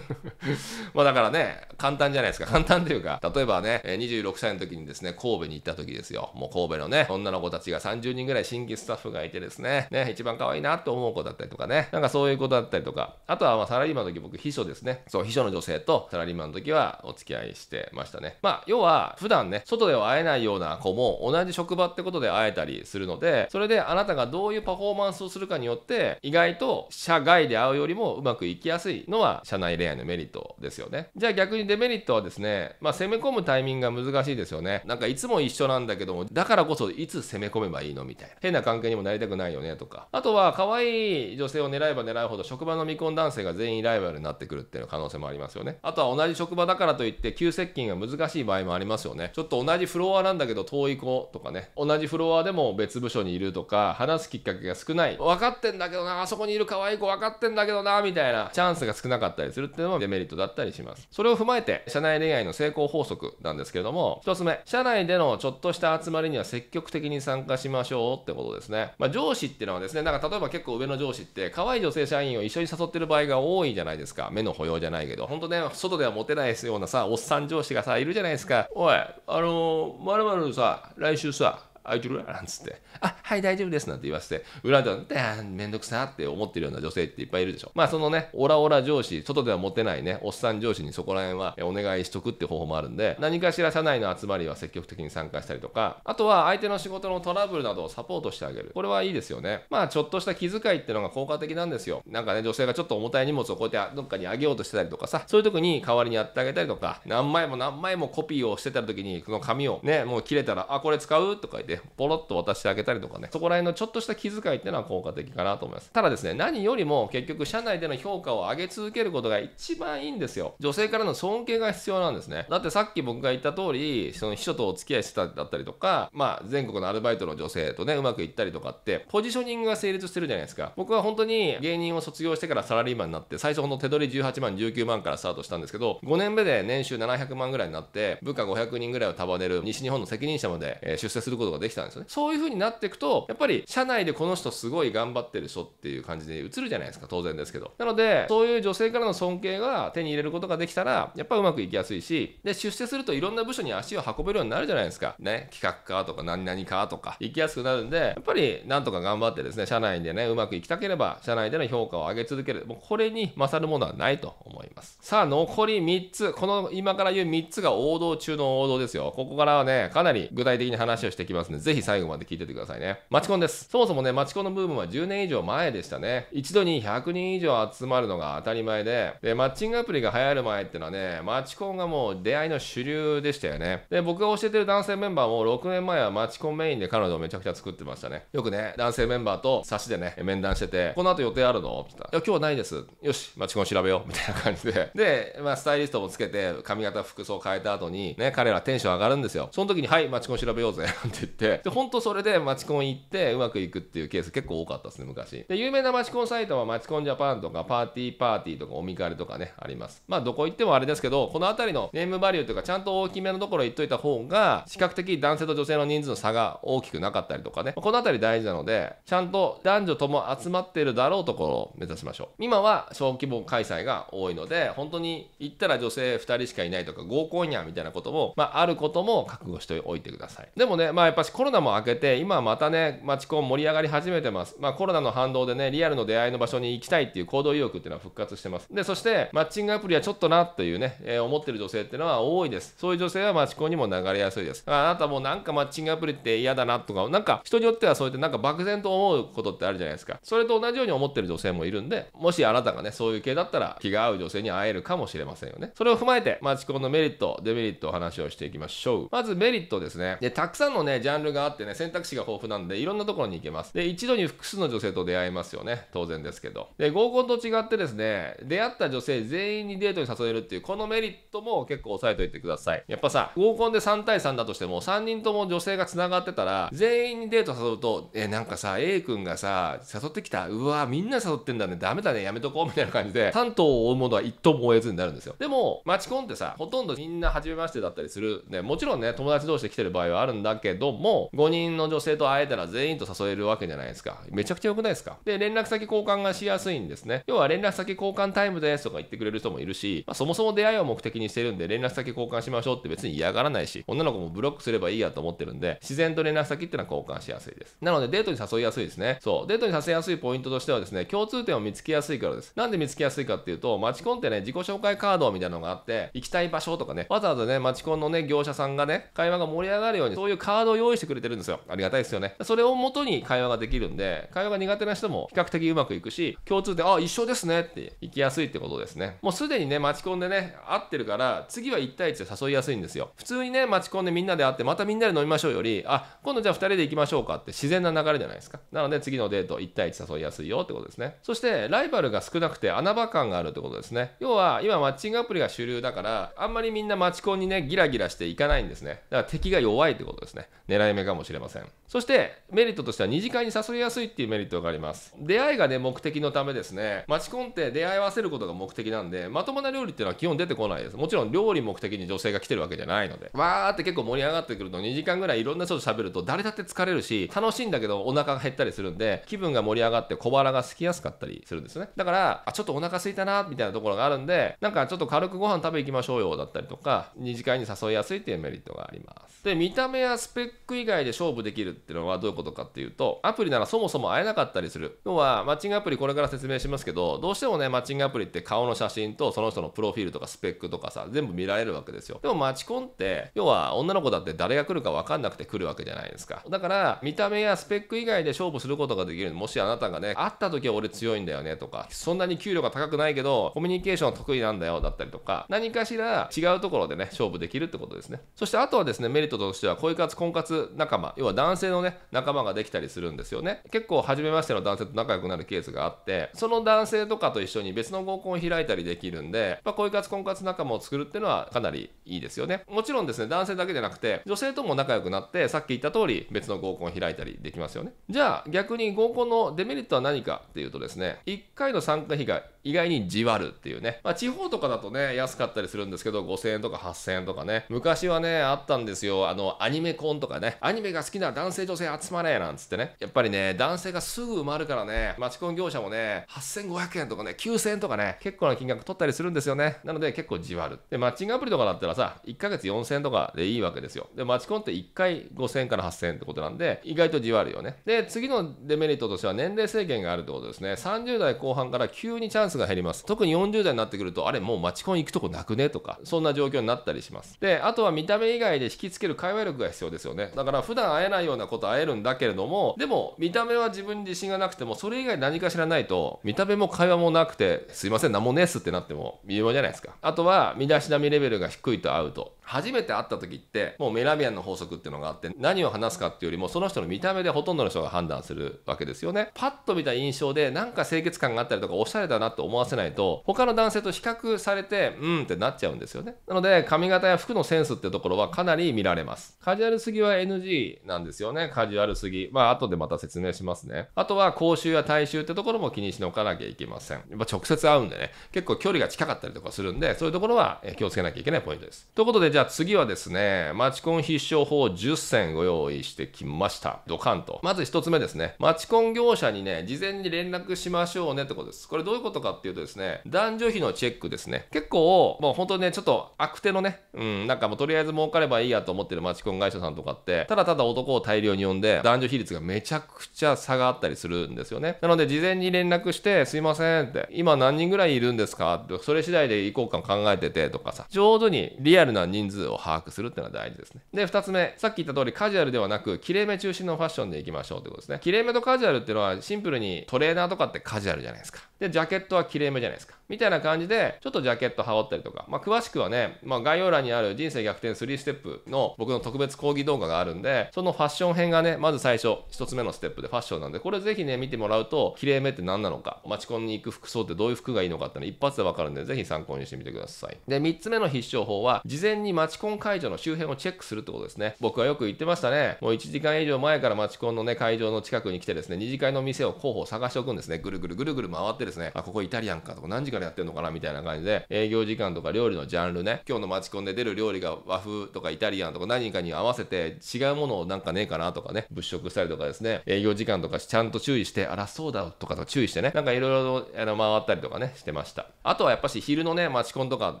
A: まあだからね簡単じゃないですか簡単というか例えばね26歳の時にですね神戸に行った時ですよもう神戸のね女の子たちが30人ぐらい新規スタッフがいてですねね一番可愛いなと思う子だったりとかねなんかそういうことだったりとかあとはまあサラリーマンの時僕秘書ですねそう秘書の女性とサラリーマンの時はお付き合いしてしてましたね。まあ、要は、普段ね、外では会えないような子も同じ職場ってことで会えたりするので、それであなたがどういうパフォーマンスをするかによって、意外と社外で会うよりもうまくいきやすいのは、社内恋愛のメリットですよね。じゃあ逆にデメリットはですね、まあ、攻め込むタイミングが難しいですよね。なんかいつも一緒なんだけども、だからこそいつ攻め込めばいいのみたいな。変な関係にもなりたくないよねとか。あとは、可愛い女性を狙えば狙うほど、職場の未婚男性が全員ライバルになってくるっていう可能性もありますよね。あとは同じ職場だからといって、接近が難しい場合もありますよねちょっと同じフロアなんだけど遠い子とかね同じフロアでも別部署にいるとか話すきっかけが少ない分かってんだけどなあそこにいる可愛い子分かってんだけどなみたいなチャンスが少なかったりするっていうのもデメリットだったりしますそれを踏まえて社内恋愛の成功法則なんですけれども1つ目社内でのちょっとした集まりには積極的に参加しましょうってことですね、まあ、上司っていうのはですねなんか例えば結構上の上司って可愛い女性社員を一緒に誘ってる場合が多いじゃないですか目の保養じゃないけど本当ね外ではモテないようなさおっさん上司がさいるじゃないですか「おいあのまるさ来週さあ、いるなんつって、あ、はい、大丈夫ですなんて言わせて、裏では、でめんどくさって思ってるような女性っていっぱいいるでしょ。まあ、そのね、オラオラ上司、外では持てないね、おっさん上司にそこら辺はお願いしとくって方法もあるんで、何かしら社内の集まりは積極的に参加したりとか、あとは相手の仕事のトラブルなどをサポートしてあげる。これはいいですよね。まあ、ちょっとした気遣いってのが効果的なんですよ。なんかね、女性がちょっと重たい荷物をこうやってどっかにあげようとしてたりとかさ、そういう時に代わりにやってあげたりとか、何枚も何枚もコピーをしてた時に、この紙をね、もう切れたら、あ、これ使うとか言って、て、ポロッと渡してあげたりとかね、そこら辺のちょっとした気遣いっていうのは効果的かなと思います。ただですね、何よりも結局社内での評価を上げ続けることが一番いいんですよ。女性からの尊敬が必要なんですね。だってさっき僕が言った通り、その秘書とお付き合いしてただったりとか、まあ全国のアルバイトの女性とね、うまくいったりとかって、ポジショニングが成立してるじゃないですか。僕は本当に芸人を卒業してからサラリーマンになって、最初ほんと手取り18万、19万からスタートしたんですけど、5年目で年収700万ぐらいになって、部下500人ぐらいを束ねる西日本の責任者まで出世することができたんですよねそういう風になっていくとやっぱり社内でこの人すごい頑張ってる人っていう感じに映るじゃないですか当然ですけどなのでそういう女性からの尊敬が手に入れることができたらやっぱうまくいきやすいしで出世するといろんな部署に足を運べるようになるじゃないですかね企画家とか何々かとか行きやすくなるんでやっぱりなんとか頑張ってですね社内でねうまくいきたければ社内での評価を上げ続けるもうこれに勝るものはないと思いますさあ残り3つこの今から言う3つが王道中の王道ですよここからはねかなり具体的に話をしてきますので、ぜひ最後まで聞いててくださいね。マチコンです。そもそもね、マチコンのブームは10年以上前でしたね。一度に100人以上集まるのが当たり前で、で、マッチングアプリが流行る前ってのはね、マチコンがもう出会いの主流でしたよね。で、僕が教えてる男性メンバーも6年前はマチコンメインで彼女をめちゃくちゃ作ってましたね。よくね、男性メンバーと差しでね、面談してて、この後予定あるのって言ったら、いや、今日はないです。よし、マチコン調べよう。みたいな感じで。で、まあ、スタイリストもつけて、髪型、服装変えた後に、ね、彼らテンション上がるんですよ。その時に、はい、マチコン調べようぜ。って言っててで本当それでマチコン行ってうまくいくっていうケース結構多かったですね昔で有名なマチコンサイトはマチコンジャパンとかパーティーパーティーとかおみかれとかねありますまあどこ行ってもあれですけどこの辺りのネームバリューというかちゃんと大きめのところ行っといた方が比較的男性と女性の人数の差が大きくなかったりとかねこの辺り大事なのでちゃんと男女とも集まってるだろうところを目指しましょう今は小規模開催が多いので本当に行ったら女性2人しかいないとか合コンやみたいなことも、まあ、あることも覚悟しておいてくださいでもねまあやっぱコロナも明けて今またね町コン盛り上がり始めてます、まあ、コロナの反動でねリアルの出会いの場所に行きたいっていう行動意欲っていうのは復活してますでそしてマッチングアプリはちょっとなっていうね、えー、思ってる女性っていうのは多いですそういう女性は町コンにも流れやすいですあなたもうなんかマッチングアプリって嫌だなとかなんか人によってはそうやってなんか漠然と思うことってあるじゃないですかそれと同じように思ってる女性もいるんでもしあなたがねそういう系だったら気が合う女性に会えるかもしれませんよねそれを踏まえてマチコンのメリットデメリットを話をしていきましょうまずメリットですねでたくさんのねジャンンルがあってね、選択肢が豊富なんで、いろんなところに行けます。で、一度に複数の女性と出会えますよね。当然ですけど。で、合コンと違ってですね、出会った女性全員にデートに誘えるっていう、このメリットも結構押さえておいてください。やっぱさ、合コンで3対3だとしても、3人とも女性が繋がってたら、全員にデート誘うと、え、なんかさ、A 君がさ、誘ってきた。うわ、みんな誘ってんだね。ダメだね。やめとこう。みたいな感じで、3頭を追うものは1頭も追えずになるんですよ。でも、マチコンってさ、ほとんどみんな初めましてだったりする。ね、もちろんね、友達同士で来てる場合はあるんだけども、も5人の女性と会えたら全員と誘えるわけじゃないですかめちゃくちゃ良くないですかで連絡先交換がしやすいんですね要は連絡先交換タイムですとか言ってくれる人もいるし、まあ、そもそも出会いを目的にしてるんで連絡先交換しましょうって別に嫌がらないし女の子もブロックすればいいやと思ってるんで自然と連絡先ってのは交換しやすいですなのでデートに誘いやすいですねそうデートに誘いやすいポイントとしてはですね共通点を見つけやすいからですなんで見つけやすいかっていうとマチコンってね自己紹介カードみたいなのがあって行きたい場所とかねわざわざねマチコンのね業者さんがね会話が盛り上がるようにそういうカードを用意してくれてるんですよ。ありがたいですよね。それを元に会話ができるんで、会話が苦手な人も比較的うまくいくし、共通で、あ、一緒ですねって行きやすいってことですね。もうすでにね、待ち込んでね、合ってるから、次は1対1で誘いやすいんですよ。普通にね、待ち込んでみんなで会って、またみんなで飲みましょうより、あ、今度じゃあ2人で行きましょうかって自然な流れじゃないですか。なので、次のデート1対1誘いやすいよってことですね。そして、ライバルが少なくて穴場感があるってことですね。要は、今マッチングアプリが主流だから、あんまりみんな待ち込んにね、ギラギラしていかないんですね。だから敵が弱いってことですね。狙狙い目かもしれませんそしてメリットとしては二次会に誘いやすいっていうメリットがあります出会いがね目的のためですね待ちコンって出会い合わせることが目的なんでまともな料理っていうのは基本出てこないですもちろん料理目的に女性が来てるわけじゃないのでわーって結構盛り上がってくると2時間ぐらいいろんな人と喋ると誰だって疲れるし楽しいんだけどお腹が減ったりするんで気分が盛り上がって小腹が空きやすかったりするんですねだからあちょっとお腹空いたなみたいなところがあるんでなんかちょっと軽くご飯食べ行きましょうよだったりとか2次会に誘いやすいっていうメリットがありますで見た目やスペック以外で勝負できるっていうのはどういうことかっていうと、アプリならそもそも会えなかったりする。要は、マッチングアプリこれから説明しますけど、どうしてもね、マッチングアプリって顔の写真とその人のプロフィールとかスペックとかさ、全部見られるわけですよ。でもマチコンって、要は女の子だって誰が来るか分かんなくて来るわけじゃないですか。だから、見た目やスペック以外で勝負することができる。もしあなたがね、会った時は俺強いんだよねとか、そんなに給料が高くないけど、コミュニケーション得意なんだよだったりとか、何かしら違うところでね、勝負できるってことですね。そしてあとはですね、メリットとしては、恋活、婚活仲間、要は男性のね仲間ができたりするんですよね結構初めましての男性と仲良くなるケースがあってその男性とかと一緒に別の合コンを開いたりできるんで、まあ、恋活婚活仲間を作るっていうのはかなりいいですよねもちろんですね男性だけじゃなくて女性とも仲良くなってさっき言った通り別の合コンを開いたりできますよねじゃあ逆に合コンのデメリットは何かっていうとですね1回の参加費が意外にじわるっていうね、まあ、地方とかだとね安かったりするんですけど5000円とか8000円とかね昔はねあったんですよあのアニメコンとかねアニメが好きな男性性女性集まれなんつってねやっぱりね男性がすぐ埋まるからねマチコン業者もね8500円とかね9000円とかね結構な金額取ったりするんですよねなので結構じわるでマッチングアプリとかだったらさ1ヶ月4000円とかでいいわけですよでマチコンって1回5000円から8000円ってことなんで意外とじわるよねで次のデメリットとしては年齢制限があるってことですね30代後半から急にチャンスが減ります特に40代になってくるとあれもうマチコン行くとこなくねとかそんな状況になったりしますであとは見た目以外で引きつける会話力が必要ですよねだから普段会えないような子と会えるんだけれどもでも見た目は自分に自信がなくてもそれ以外何か知らないと見た目も会話もなくてすいません何もねえっすってなっても微妙じゃないですかあとは身だしなみレベルが低いとアウト初めて会った時ってもうメラビアンの法則っていうのがあって何を話すかっていうよりもその人の見た目でほとんどの人が判断するわけですよねパッと見た印象でなんか清潔感があったりとかおしゃれだなと思わせないと他の男性と比較されてうんってなっちゃうんですよねなので髪型や服のセンスってところはかなり見られますカジュアルすぎは NG なんですよねカジュアルすぎまあ後でまた説明しますねあとは口臭や体臭ってところも気にしておかなきゃいけません、ま直接会うんでね結構距離が近かったりとかするんでそういうところは気をつけなきゃいけないポイントですということでじゃあゃあ次はですね、マチコン必勝法10選ご用意してきました。ドカンと。まず1つ目ですね。マチコン業者にね、事前に連絡しましょうねってことです。これどういうことかっていうとですね、男女比のチェックですね。結構、もう本当ね、ちょっと悪手のね、うん、なんかもうとりあえず儲かればいいやと思ってるマチコン会社さんとかって、ただただ男を大量に呼んで、男女比率がめちゃくちゃ差があったりするんですよね。なので事前に連絡して、すいませんって、今何人ぐらいいるんですかって、それ次第で行こうか考えててとかさ、上手にリアルな人人数を把握するっていうのは大事ですね。で、2つ目、さっき言った通りカジュアルではなく、切れ目中心のファッションでいきましょうってことですね。切れ目とカジュアルっていうのは、シンプルにトレーナーとかってカジュアルじゃないですか。で、ジャケットはきれいめじゃないですか。みたいな感じで、ちょっとジャケット羽織ったりとか、まあ、詳しくはね、まあ、概要欄にある人生逆転3ステップの僕の特別講義動画があるんで、そのファッション編がね、まず最初、1つ目のステップでファッションなんで、これぜひね、見てもらうと、きれいめって何なのか、街コンに行く服装ってどういう服がいいのかっての一発でわかるんで、ぜひ参考にしてみてください。で、3つ目の必勝法は、事前に街コン会場の周辺をチェックするってことですね。僕はよく言ってましたね。もう1時間以上前から街コンのね、会場の近くに来てですね、2次会の店を候補を探しておくんですね。ぐるぐるぐるぐる回ってですね、あ、ここイタリアンかとか何時からやってんのかなみたいな感じで、営業時間とか料理のジャンルね、今日のマコンで出る料理が和風とかイタリアンとか何かに合わせて違うものをなんかねえかなとかね、物色したりとかですね、営業時間とかちゃんと注意して、あら、そうだとかと注意してね、なんかいろいろ回ったりとかね、してました。あとはやっぱし昼のね、マコンとか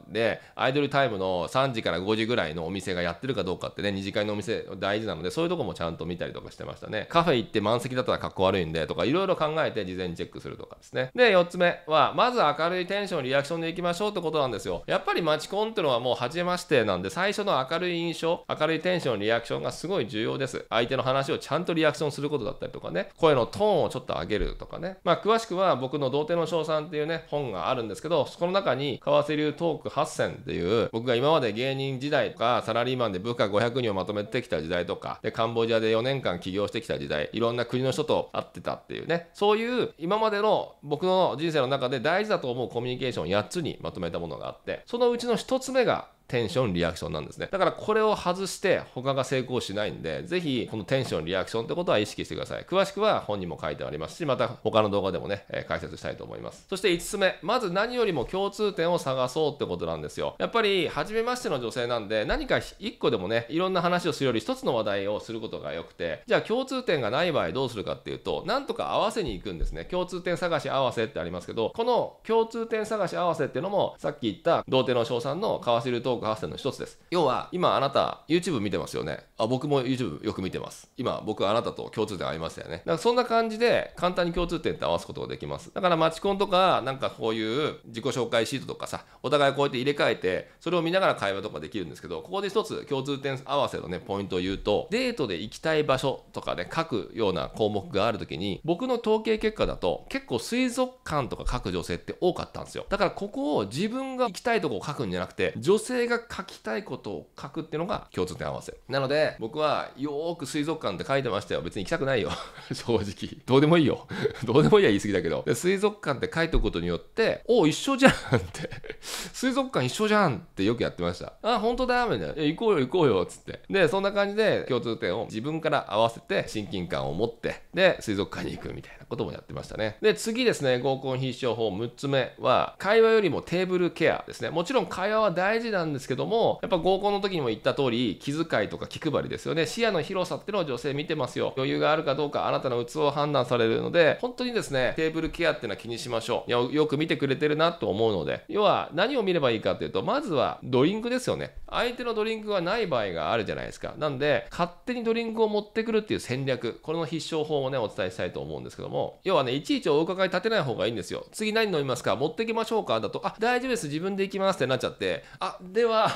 A: で、アイドルタイムの3時から5時ぐらいのお店がやってるかどうかってね、2次会のお店大事なので、そういうとこもちゃんと見たりとかしてましたね。カフェ行って満席だったら格好悪いんでとか、いろいろ考えて事前にチェックするとかですね。で、4つ目は、まず明るいテンション、リアクションでいきましょうってことなんですよ。やっぱり街コンってのはもう初めましてなんで、最初の明るい印象、明るいテンション、リアクションがすごい重要です。相手の話をちゃんとリアクションすることだったりとかね、声のトーンをちょっと上げるとかね。まあ、詳しくは僕の童貞の賞賛っていうね、本があるんですけど、そこの中に、川瀬流トーク8選っていう、僕が今まで芸人時代とか、サラリーマンで部下500人をまとめてきた時代とか、で、カンボジアで4年間起業してきた時代、いろんな国の人と会ってたっていうね、そういう今までの僕の人生の中で大事だと思うコミュニケーション8つにまとめたものがあってそのうちの1つ目がテンションリアクションなんですねだからこれを外して他が成功しないんで是非このテンションリアクションってことは意識してください詳しくは本にも書いてありますしまた他の動画でもね、え解説したいと思いますそして5つ目まず何よりも共通点を探そうってことなんですよやっぱり初めましての女性なんで何か1個でもねいろんな話をするより1つの話題をすることが良くてじゃあ共通点がない場合どうするかっていうとなんとか合わせに行くんですね共通点探し合わせってありますけどこの共通点探し合わせっていうのもさっき言った童貞の称賛のカわせるトーク合果の一つです。要は、今あなた YouTube 見てますよね。あ、僕も YouTube よく見てます。今僕あなたと共通点ありましたよね。だからそんな感じで簡単に共通点って合わすことができます。だからマチコンとか、なんかこういう自己紹介シートとかさ、お互いこうやって入れ替えて、それを見ながら会話とかできるんですけど、ここで一つ共通点合わせのね、ポイントを言うと、デートで行きたい場所とかね、書くような項目があるときに、僕の統計結果だと結構水族館とか書く女性って多かったんですよ。だからここを自分が行きたいとこを書くんじゃなくて、女性がが書きたいことを書くっていうのが共通点合わせなので僕はよーく水族館って書いてましたよ別に行きたくないよ 正直どうでもいいよ どうでもいいや言い過ぎだけどで水族館って書いておくことによっておお一緒じゃんって 水族館一緒じゃんってよくやってましたあ本当だみたいな行こうよ行こうよっつってでそんな感じで共通点を自分から合わせて親近感を持ってで水族館に行くみたいなこともやってましたね。で、次ですね、合コン必勝法6つ目は、会話よりもテーブルケアですね。もちろん会話は大事なんですけども、やっぱ合コンの時にも言った通り、気遣いとか気配りですよね。視野の広さってのを女性見てますよ。余裕があるかどうか、あなたの器を判断されるので、本当にですね、テーブルケアっていうのは気にしましょう。よく見てくれてるなと思うので、要は何を見ればいいかっていうと、まずはドリンクですよね。相手のドリンクがない場合があるじゃないですか。なんで、勝手にドリンクを持ってくるっていう戦略、これの必勝法もね、お伝えしたいと思うんですけども、も、要はね、いちいちお伺い立てない方がいいんですよ。次何飲みますか持ってきましょうかだと、あ、大丈夫です。自分で行きますってなっちゃって、あ、では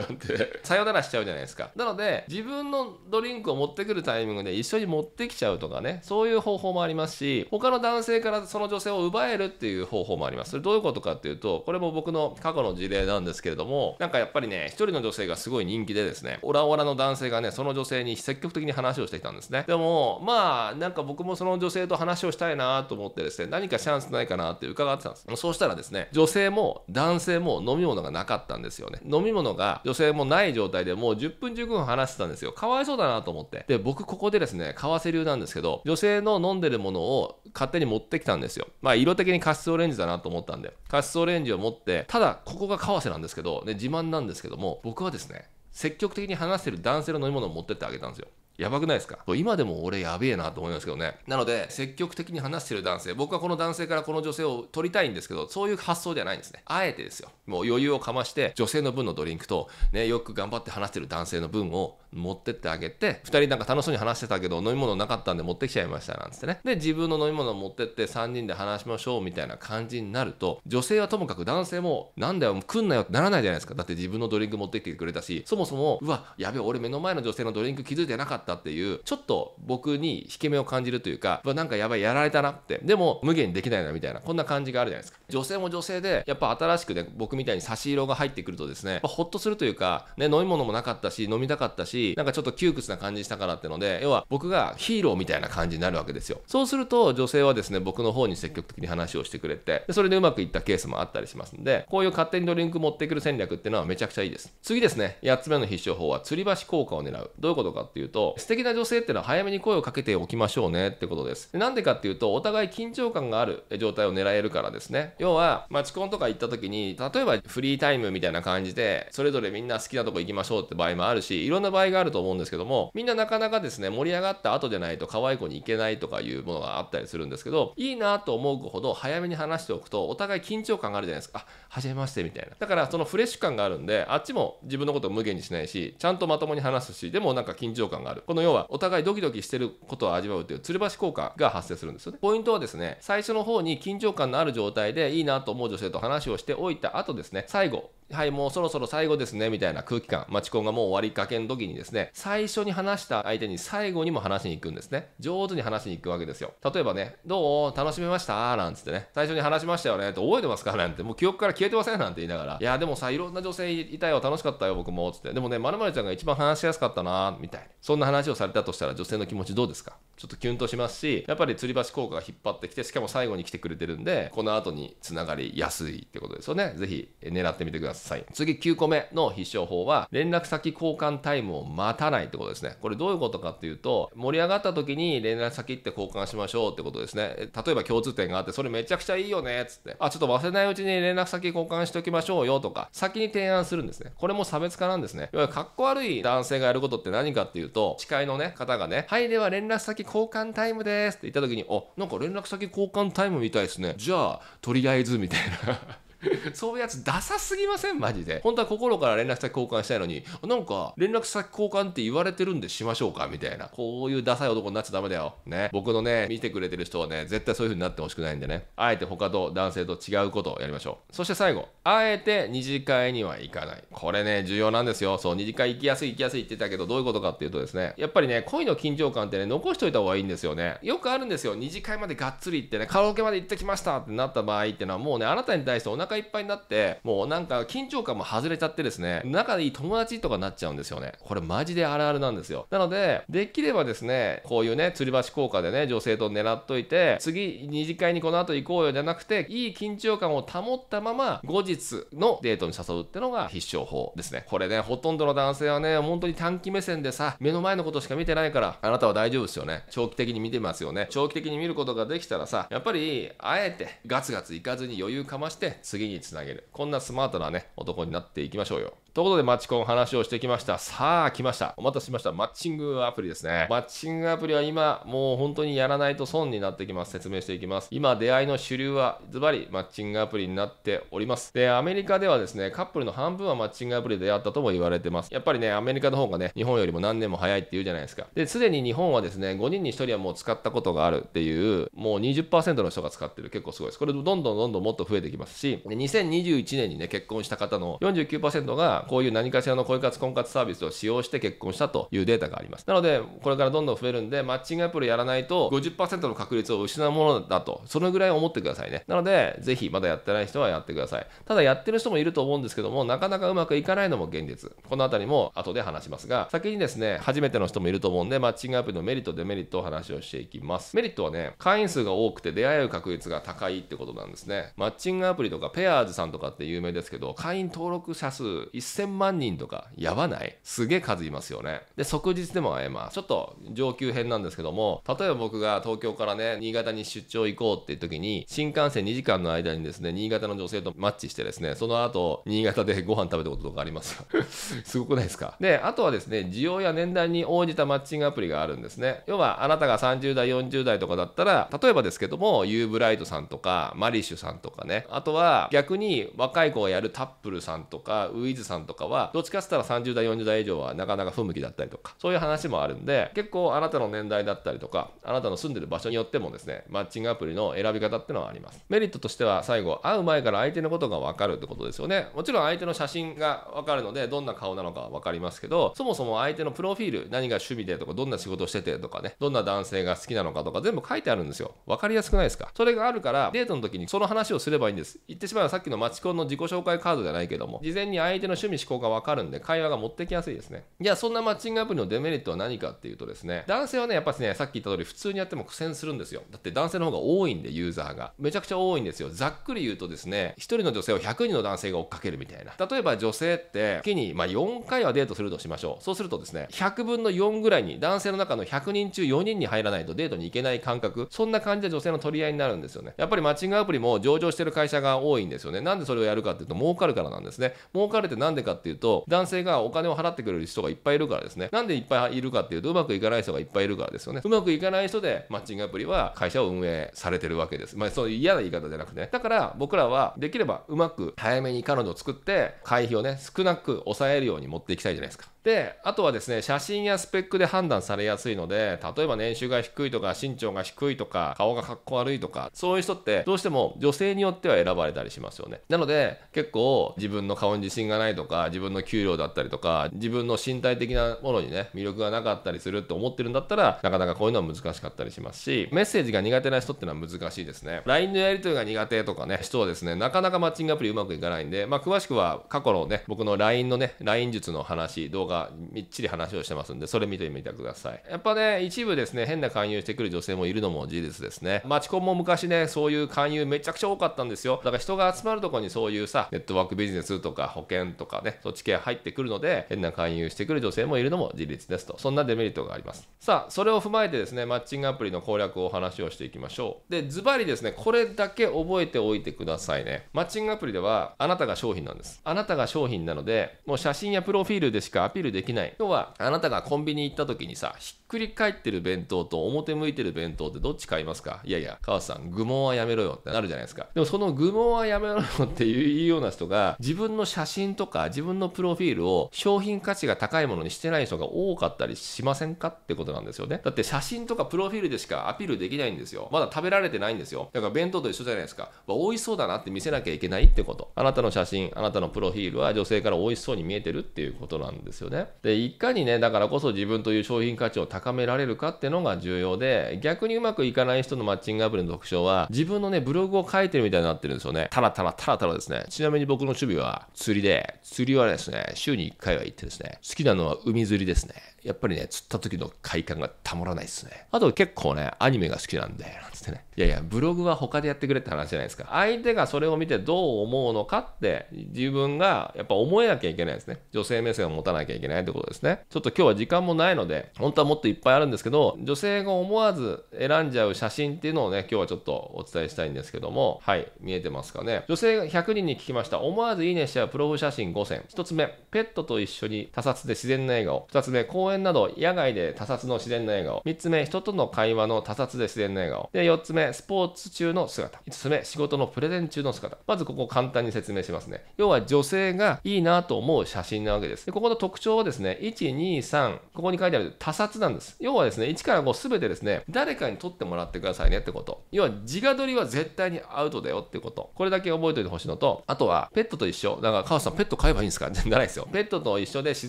A: って、さよならしちゃうじゃないですか。なので、自分のドリンクを持ってくるタイミングで一緒に持ってきちゃうとかね、そういう方法もありますし、他の男性からその女性を奪えるっていう方法もあります。それどういうことかっていうと、これも僕の過去の事例なんですけれども、なんかやっぱりね、一人の女性がすごい人気でですね、オラオラの男性がね、その女性に積極的に話をしてきたんですね。でも、まあ、なんか僕もその女性と話ををしたいなと思ってですね、何かチャンスないかなって伺ってたんです。そうしたらですね、女性も男性も飲み物がなかったんですよね。飲み物が女性もない状態でもう10分15分話してたんですよ。かわいそうだなと思って。で、僕ここでですね、為替流なんですけど、女性の飲んでるものを勝手に持ってきたんですよ。まあ、色的にカシスオレンジだなと思ったんで、カシスオレンジを持って、ただ、ここが為替なんですけど、ね、自慢なんですけども、僕はですね、積極的に話してる男性の飲み物を持ってってあげたんですよ。やばくないですか今でも俺やべえなと思いますけどね。なので、積極的に話してる男性、僕はこの男性からこの女性を取りたいんですけど、そういう発想ではないんですね。あえてですよ。もう余裕をかまして、女性の分のドリンクと、ね、よく頑張って話してる男性の分を持ってってあげて、2人なんか楽しそうに話してたけど、飲み物なかったんで持ってきちゃいましたなんつってね。で、自分の飲み物を持ってって3人で話しましょうみたいな感じになると、女性はともかく男性も、なんだよ、来んなよってならないじゃないですか。だって自分のドリンク持ってきてくれたし、そもそも、うわ、やべえ、俺目の前の女性のドリンク気づいてなかった。ったっていうちょっと僕に引け目を感じるというかなんかやばいやられたなってでも無限にできないなみたいなこんな感じがあるじゃないですか女性も女性でやっぱ新しくね僕みたいに差し色が入ってくるとですね、まッとするというか、ね、飲み物もなかったし飲みたかったしなんかちょっと窮屈な感じしたからってので要は僕がヒーローみたいな感じになるわけですよそうすると女性はですね僕の方に積極的に話をしてくれてそれでうまくいったケースもあったりしますんでこういう勝手にドリンク持ってくる戦略っていうのはめちゃくちゃいいです次ですね8つ目の必勝法は吊り橋効果を狙うどういうことかっていうと素敵な女性ってのは早めに声をかけておきましょうねってことです。なんでかっていうと、お互い緊張感がある状態を狙えるからですね。要は、マチコンとか行った時に、例えばフリータイムみたいな感じで、それぞれみんな好きなとこ行きましょうって場合もあるし、いろんな場合があると思うんですけども、みんななかなかですね、盛り上がった後じゃないと可愛い子に行けないとかいうものがあったりするんですけど、いいなと思う子ほど早めに話しておくと、お互い緊張感があるじゃないですか。あ、はじめましてみたいな。だからそのフレッシュ感があるんで、あっちも自分のことを無限にしないし、ちゃんとまともに話すし、でもなんか緊張感がある。この要はお互いドキドキしてることを味わうという吊り橋効果が発生するんですよね。ポイントはですね、最初の方に緊張感のある状態でいいなと思う女性と話をしておいた後ですね、最後、はい、もうそろそろ最後ですね、みたいな空気感、待ちコンがもう終わりかけの時にですね、最初に話した相手に最後にも話しに行くんですね。上手に話しに行くわけですよ。例えばね、どう楽しめましたなんつってね、最初に話しましたよね、って覚えてますかなんて、もう記憶から消えてませんなんて言いながら、いや、でもさ、いろんな女性いたよ、楽しかったよ、僕も、つって。でもね、まるちゃんが一番話しやすかったな、みたいな。そんな話をされたとしたら女性の気持ちどうですかちょっとキュンとしますしやっぱり吊り橋効果が引っ張ってきてしかも最後に来てくれてるんでこの後につながりやすいってことですよね是非狙ってみてください次9個目の必勝法は連絡先交換タイムを待たないってことですねこれどういうことかっていうと盛り上がった時に連絡先って交換しましょうってことですね例えば共通点があってそれめちゃくちゃいいよねっつってあちょっと忘れないうちに連絡先交換しておきましょうよとか先に提案するんですねこれも差別化なんですねいわゆるかっこ悪い男性がやることって何かっていうと司会のね、方がね、はい、では連絡先交換タイムですって言った時に、あ、なんか連絡先交換タイムみたいですね。じゃあ、とりあえずみたいな そういうやつダサすぎませんマジで。本当は心から連絡先交換したいのに、なんか連絡先交換って言われてるんでしましょうかみたいな。こういうダサい男になっちゃダメだよ。ね。僕のね、見てくれてる人はね、絶対そういう風になってほしくないんでね。あえて他と男性と違うことをやりましょう。そして最後、あえて二次会には行かない。これね、重要なんですよ。そう、二次会行きやすい行きやすいって言ってたけど、どういうことかっていうとですね、やっぱりね、恋の緊張感ってね、残しといた方がいいんですよね。よくあるんですよ。二次会までがっつり行ってね、カラオケまで行ってきましたってなった場合ってのは、もうね、あなたに対してお腹腹いっぱいになってもうなんか緊張感も外れちゃってですね仲でいい友達とかになっちゃうんですよねこれマジであるあるなんですよなのでできればですねこういうね吊り橋効果でね女性と狙っといて次二次会にこの後行こうよじゃなくていい緊張感を保ったまま後日のデートに誘うってのが必勝法ですねこれねほとんどの男性はね本当に短期目線でさ目の前のことしか見てないからあなたは大丈夫ですよね長期的に見てますよね長期的に見ることができたらさやっぱりあえてガツガツいかずに余裕かまして次次につなげる。こんなスマートなね、男になっていきましょうよ。ということで、マチコン話をしてきました。さあ、来ました。お待たせしました。マッチングアプリですね。マッチングアプリは今、もう本当にやらないと損になってきます。説明していきます。今、出会いの主流は、ズバリ、マッチングアプリになっております。で、アメリカではですね、カップルの半分はマッチングアプリで出会ったとも言われてます。やっぱりね、アメリカの方がね、日本よりも何年も早いって言うじゃないですか。で、すでに日本はですね、5人に1人はもう使ったことがあるっていう、もう20%の人が使ってる。結構すごいです。これ、どんどんどんどんもっと増えてきますし、2021年にね、結婚した方の49%がこういう何かしらの恋活婚活サービスを使用して結婚したというデータがありますなのでこれからどんどん増えるんでマッチングアプリやらないと50%の確率を失うものだとそのぐらい思ってくださいねなのでぜひまだやってない人はやってくださいただやってる人もいると思うんですけどもなかなかうまくいかないのも現実この辺りも後で話しますが先にですね初めての人もいると思うんでマッチングアプリのメリットデメリットを話をしていきますメリットはね会員数が多くて出会える確率が高いってことなんですねマッチングアプリとかペアーズさんとかって有名ですけど会員登録者数1000 1000万人とかやばないすげえ数いますよねで即日でも会えますちょっと上級編なんですけども例えば僕が東京からね新潟に出張行こうっていう時に新幹線2時間の間にですね新潟の女性とマッチしてですねその後新潟でご飯食べたこととかありますよ すごくないですかであとはですね需要や年代に応じたマッチングアプリがあるんですね要はあなたが30代40代とかだったら例えばですけどもユーブライトさんとかマリッシュさんとかねあとは逆に若い子がやるタップルさんとかウィズさんんとかは、どっちかっつったら30代、40代以上はなかなか不向きだったりとか、そういう話もあるんで、結構あなたの年代だったりとか、あなたの住んでる場所によってもですね、マッチングアプリの選び方ってのはあります。メリットとしては、最後、会う前から相手のことが分かるってことですよね。もちろん相手の写真が分かるので、どんな顔なのか分かりますけど、そもそも相手のプロフィール、何が趣味でとか、どんな仕事しててとかね、どんな男性が好きなのかとか、全部書いてあるんですよ。分かりやすくないですかそれがあるから、デートの時にその話をすればいいんです。言ってしまえばさっきのマチコンの自己紹介カードじゃないけども、事前に相手の趣味味思考が分かるんで会話が持ってきやすいですねじゃあそんなマッチングアプリのデメリットは何かっていうとですね男性はねやっぱりねさっき言った通り普通にやっても苦戦するんですよだって男性の方が多いんでユーザーがめちゃくちゃ多いんですよざっくり言うとですね1人の女性を100人の男性が追っかけるみたいな例えば女性って月にま4回はデートするとしましょうそうするとですね100分の4ぐらいに男性の中の100人中4人に入らないとデートに行けない感覚そんな感じで女性の取り合いになるんですよねやっぱりマッチングアプリも上場してる会社が多いんですよねなんでそれをやるかっていうと儲かるからなんですね儲かるってでかっていうと、男性がお金を払ってくれる人がいっぱいいるからですね。なんでいっぱいいるかっていうと、うまくいかない人がいっぱいいるからですよね。うまくいかない人で、マッチングアプリは会社を運営されてるわけです。まあ、そういう嫌な言い方じゃなくてね。だから、僕らはできればうまく早めに彼女を作って、会費をね、少なく抑えるように持っていきたいじゃないですか。であとはですね写真やスペックで判断されやすいので例えば年収が低いとか身長が低いとか顔がかっこ悪いとかそういう人ってどうしても女性によっては選ばれたりしますよねなので結構自分の顔に自信がないとか自分の給料だったりとか自分の身体的なものにね魅力がなかったりするって思ってるんだったらなかなかこういうのは難しかったりしますしメッセージが苦手な人ってのは難しいですね LINE のやり取りが苦手とかね人はですねなかなかマッチングアプリうまくいかないんでまあ詳しくは過去のね僕の LINE のね LINE 術の話動画みっちり話をしてますんで、それ見てみてください。やっぱね、一部ですね、変な勧誘してくる女性もいるのも事実ですね。マチコンも昔ね、そういう勧誘めちゃくちゃ多かったんですよ。だから人が集まるとこにそういうさ、ネットワークビジネスとか保険とかね、そっち系入ってくるので、変な勧誘してくる女性もいるのも事実ですと。そんなデメリットがあります。さあ、それを踏まえてですね、マッチングアプリの攻略をお話をしていきましょう。で、ズバリですね、これだけ覚えておいてくださいね。マッチングアプリでは、あなたが商品なんです。あなたが商品なので、もう写真やプロフィールでしかアピピールできない。要は、あなたがコンビニ行った時にさ、ひっくり返ってる弁当と表向いてる弁当ってどっち買いますかいやいや、川瀬さん、愚問はやめろよってなるじゃないですか。でもその愚問はやめろよっていうような人が、自分の写真とか自分のプロフィールを商品価値が高いものにしてない人が多かったりしませんかってことなんですよね。だって写真とかプロフィールでしかアピールできないんですよ。まだ食べられてないんですよ。だから弁当と一緒じゃないですか。ま美味しそうだなって見せなきゃいけないってこと。あなたの写真、あなたのプロフィールは女性から美味しそうに見えてるっていうことなんですよよね。で、いかにね、だからこそ自分という商品価値を高められるかっていうのが重要で、逆にうまくいかない人のマッチングアプリの特徴は、自分のね、ブログを書いてるみたいになってるんですよね。タラタラタラタラですね。ちなみに僕の趣味は釣りで、釣りはですね、週に1回は行ってですね、好きなのは海釣りですね。やっぱりね、釣った時の快感がたまらないですね。あと結構ね、アニメが好きなんで、なんつってね。いやいや、ブログは他でやってくれって話じゃないですか。相手がそれを見てどう思うのかって、自分がやっぱ思えなきゃいけないですね。女性目線を持たなきゃいけないってことですね。ちょっと今日は時間もないので、本当はもっといっぱいあるんですけど、女性が思わず選んじゃう写真っていうのをね、今日はちょっとお伝えしたいんですけども、はい、見えてますかね。女性が100人に聞きました。思わずいいねしちゃうプロフ写真5選。1つ目、ペットと一緒に他殺で自然な笑顔。2つ目、公公園など野外で他殺の自然な笑顔3つ目人との会話の他殺で自然な笑顔で4つ目スポーツ中の姿5つ目仕事のプレゼン中の姿まずここ簡単に説明しますね要は女性がいいなと思う写真なわけですでここの特徴はですね123ここに書いてある他殺なんです要はですね1から5全てですね誰かに撮ってもらってくださいねってこと要は自画撮りは絶対にアウトだよってことこれだけ覚えておいてほしいのとあとはペットと一緒だから母さんペット飼えばいいんですかじゃないですよペットと一緒で自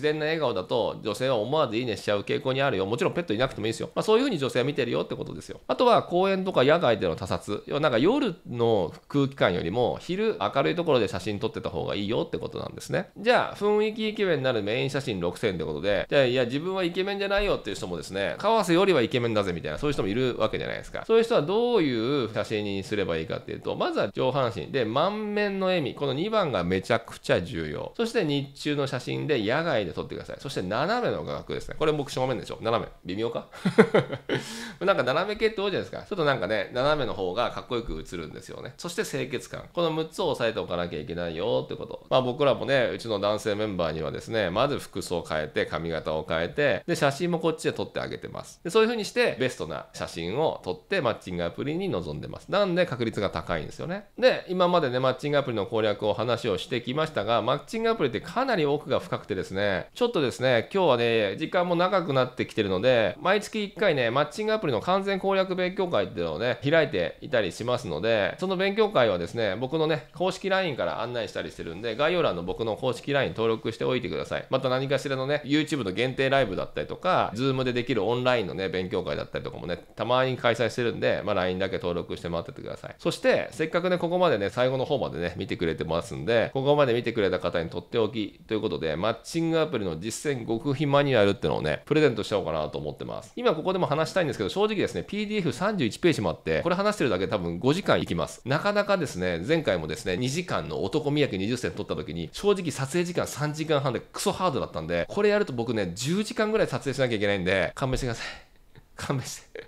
A: 然な笑顔だと女性は思わずでいいねしちゃう傾向にあるよ。もちろんペットいなくてもいいですよ。まあ、そういうふうに女性は見てるよってことですよ。あとは公園とか野外での他殺。要はなんか夜の空気感よりも昼明るいところで写真撮ってた方がいいよってことなんですね。じゃあ、雰囲気イケメンになるメイン写真6000ってことで、じゃあいや自分はイケメンじゃないよっていう人もですね、川瀬よりはイケメンだぜみたいな、そういう人もいるわけじゃないですか。そういう人はどういう写真にすればいいかっていうと、まずは上半身で満面の笑み。この2番がめちゃくちゃ重要。そして日中の写真で野外で撮ってください。そして斜めの画角でですね。これ僕正面でしょ。斜め。微妙か なんか斜め系って多いじゃないですか。ちょっとなんかね、斜めの方がかっこよく映るんですよね。そして清潔感。この6つを押さえておかなきゃいけないよってこと。まあ僕らもね、うちの男性メンバーにはですね、まず服装を変えて、髪型を変えて、で、写真もこっちで撮ってあげてます。でそういう風にして、ベストな写真を撮って、マッチングアプリに臨んでます。なんで確率が高いんですよね。で、今までね、マッチングアプリの攻略を話をしてきましたが、マッチングアプリってかなり奥が深くてですね、ちょっとですね、今日はね、時間も長くなってきてるので、毎月1回ね、マッチングアプリの完全攻略勉強会っていうのをね、開いていたりしますので、その勉強会はですね、僕のね、公式 LINE から案内したりしてるんで、概要欄の僕の公式 LINE 登録しておいてください。また何かしらのね、YouTube の限定ライブだったりとか、Zoom でできるオンラインのね、勉強会だったりとかもね、たまに開催してるんで、まあ、LINE だけ登録して待っててください。そして、せっかくね、ここまでね、最後の方までね、見てくれてますんで、ここまで見てくれた方にとっておきということで、マッチングアプリの実践極秘マニュアルってのをね、プレゼントしちゃおうかなと思ってます。今ここでも話したいんですけど、正直ですね、PDF31 ページもあって、これ話してるだけで多分5時間いきます。なかなかですね、前回もですね、2時間の男三宅20選撮った時に、正直撮影時間3時間半でクソハードだったんで、これやると僕ね、10時間ぐらい撮影しなきゃいけないんで、勘弁してください。勘弁して。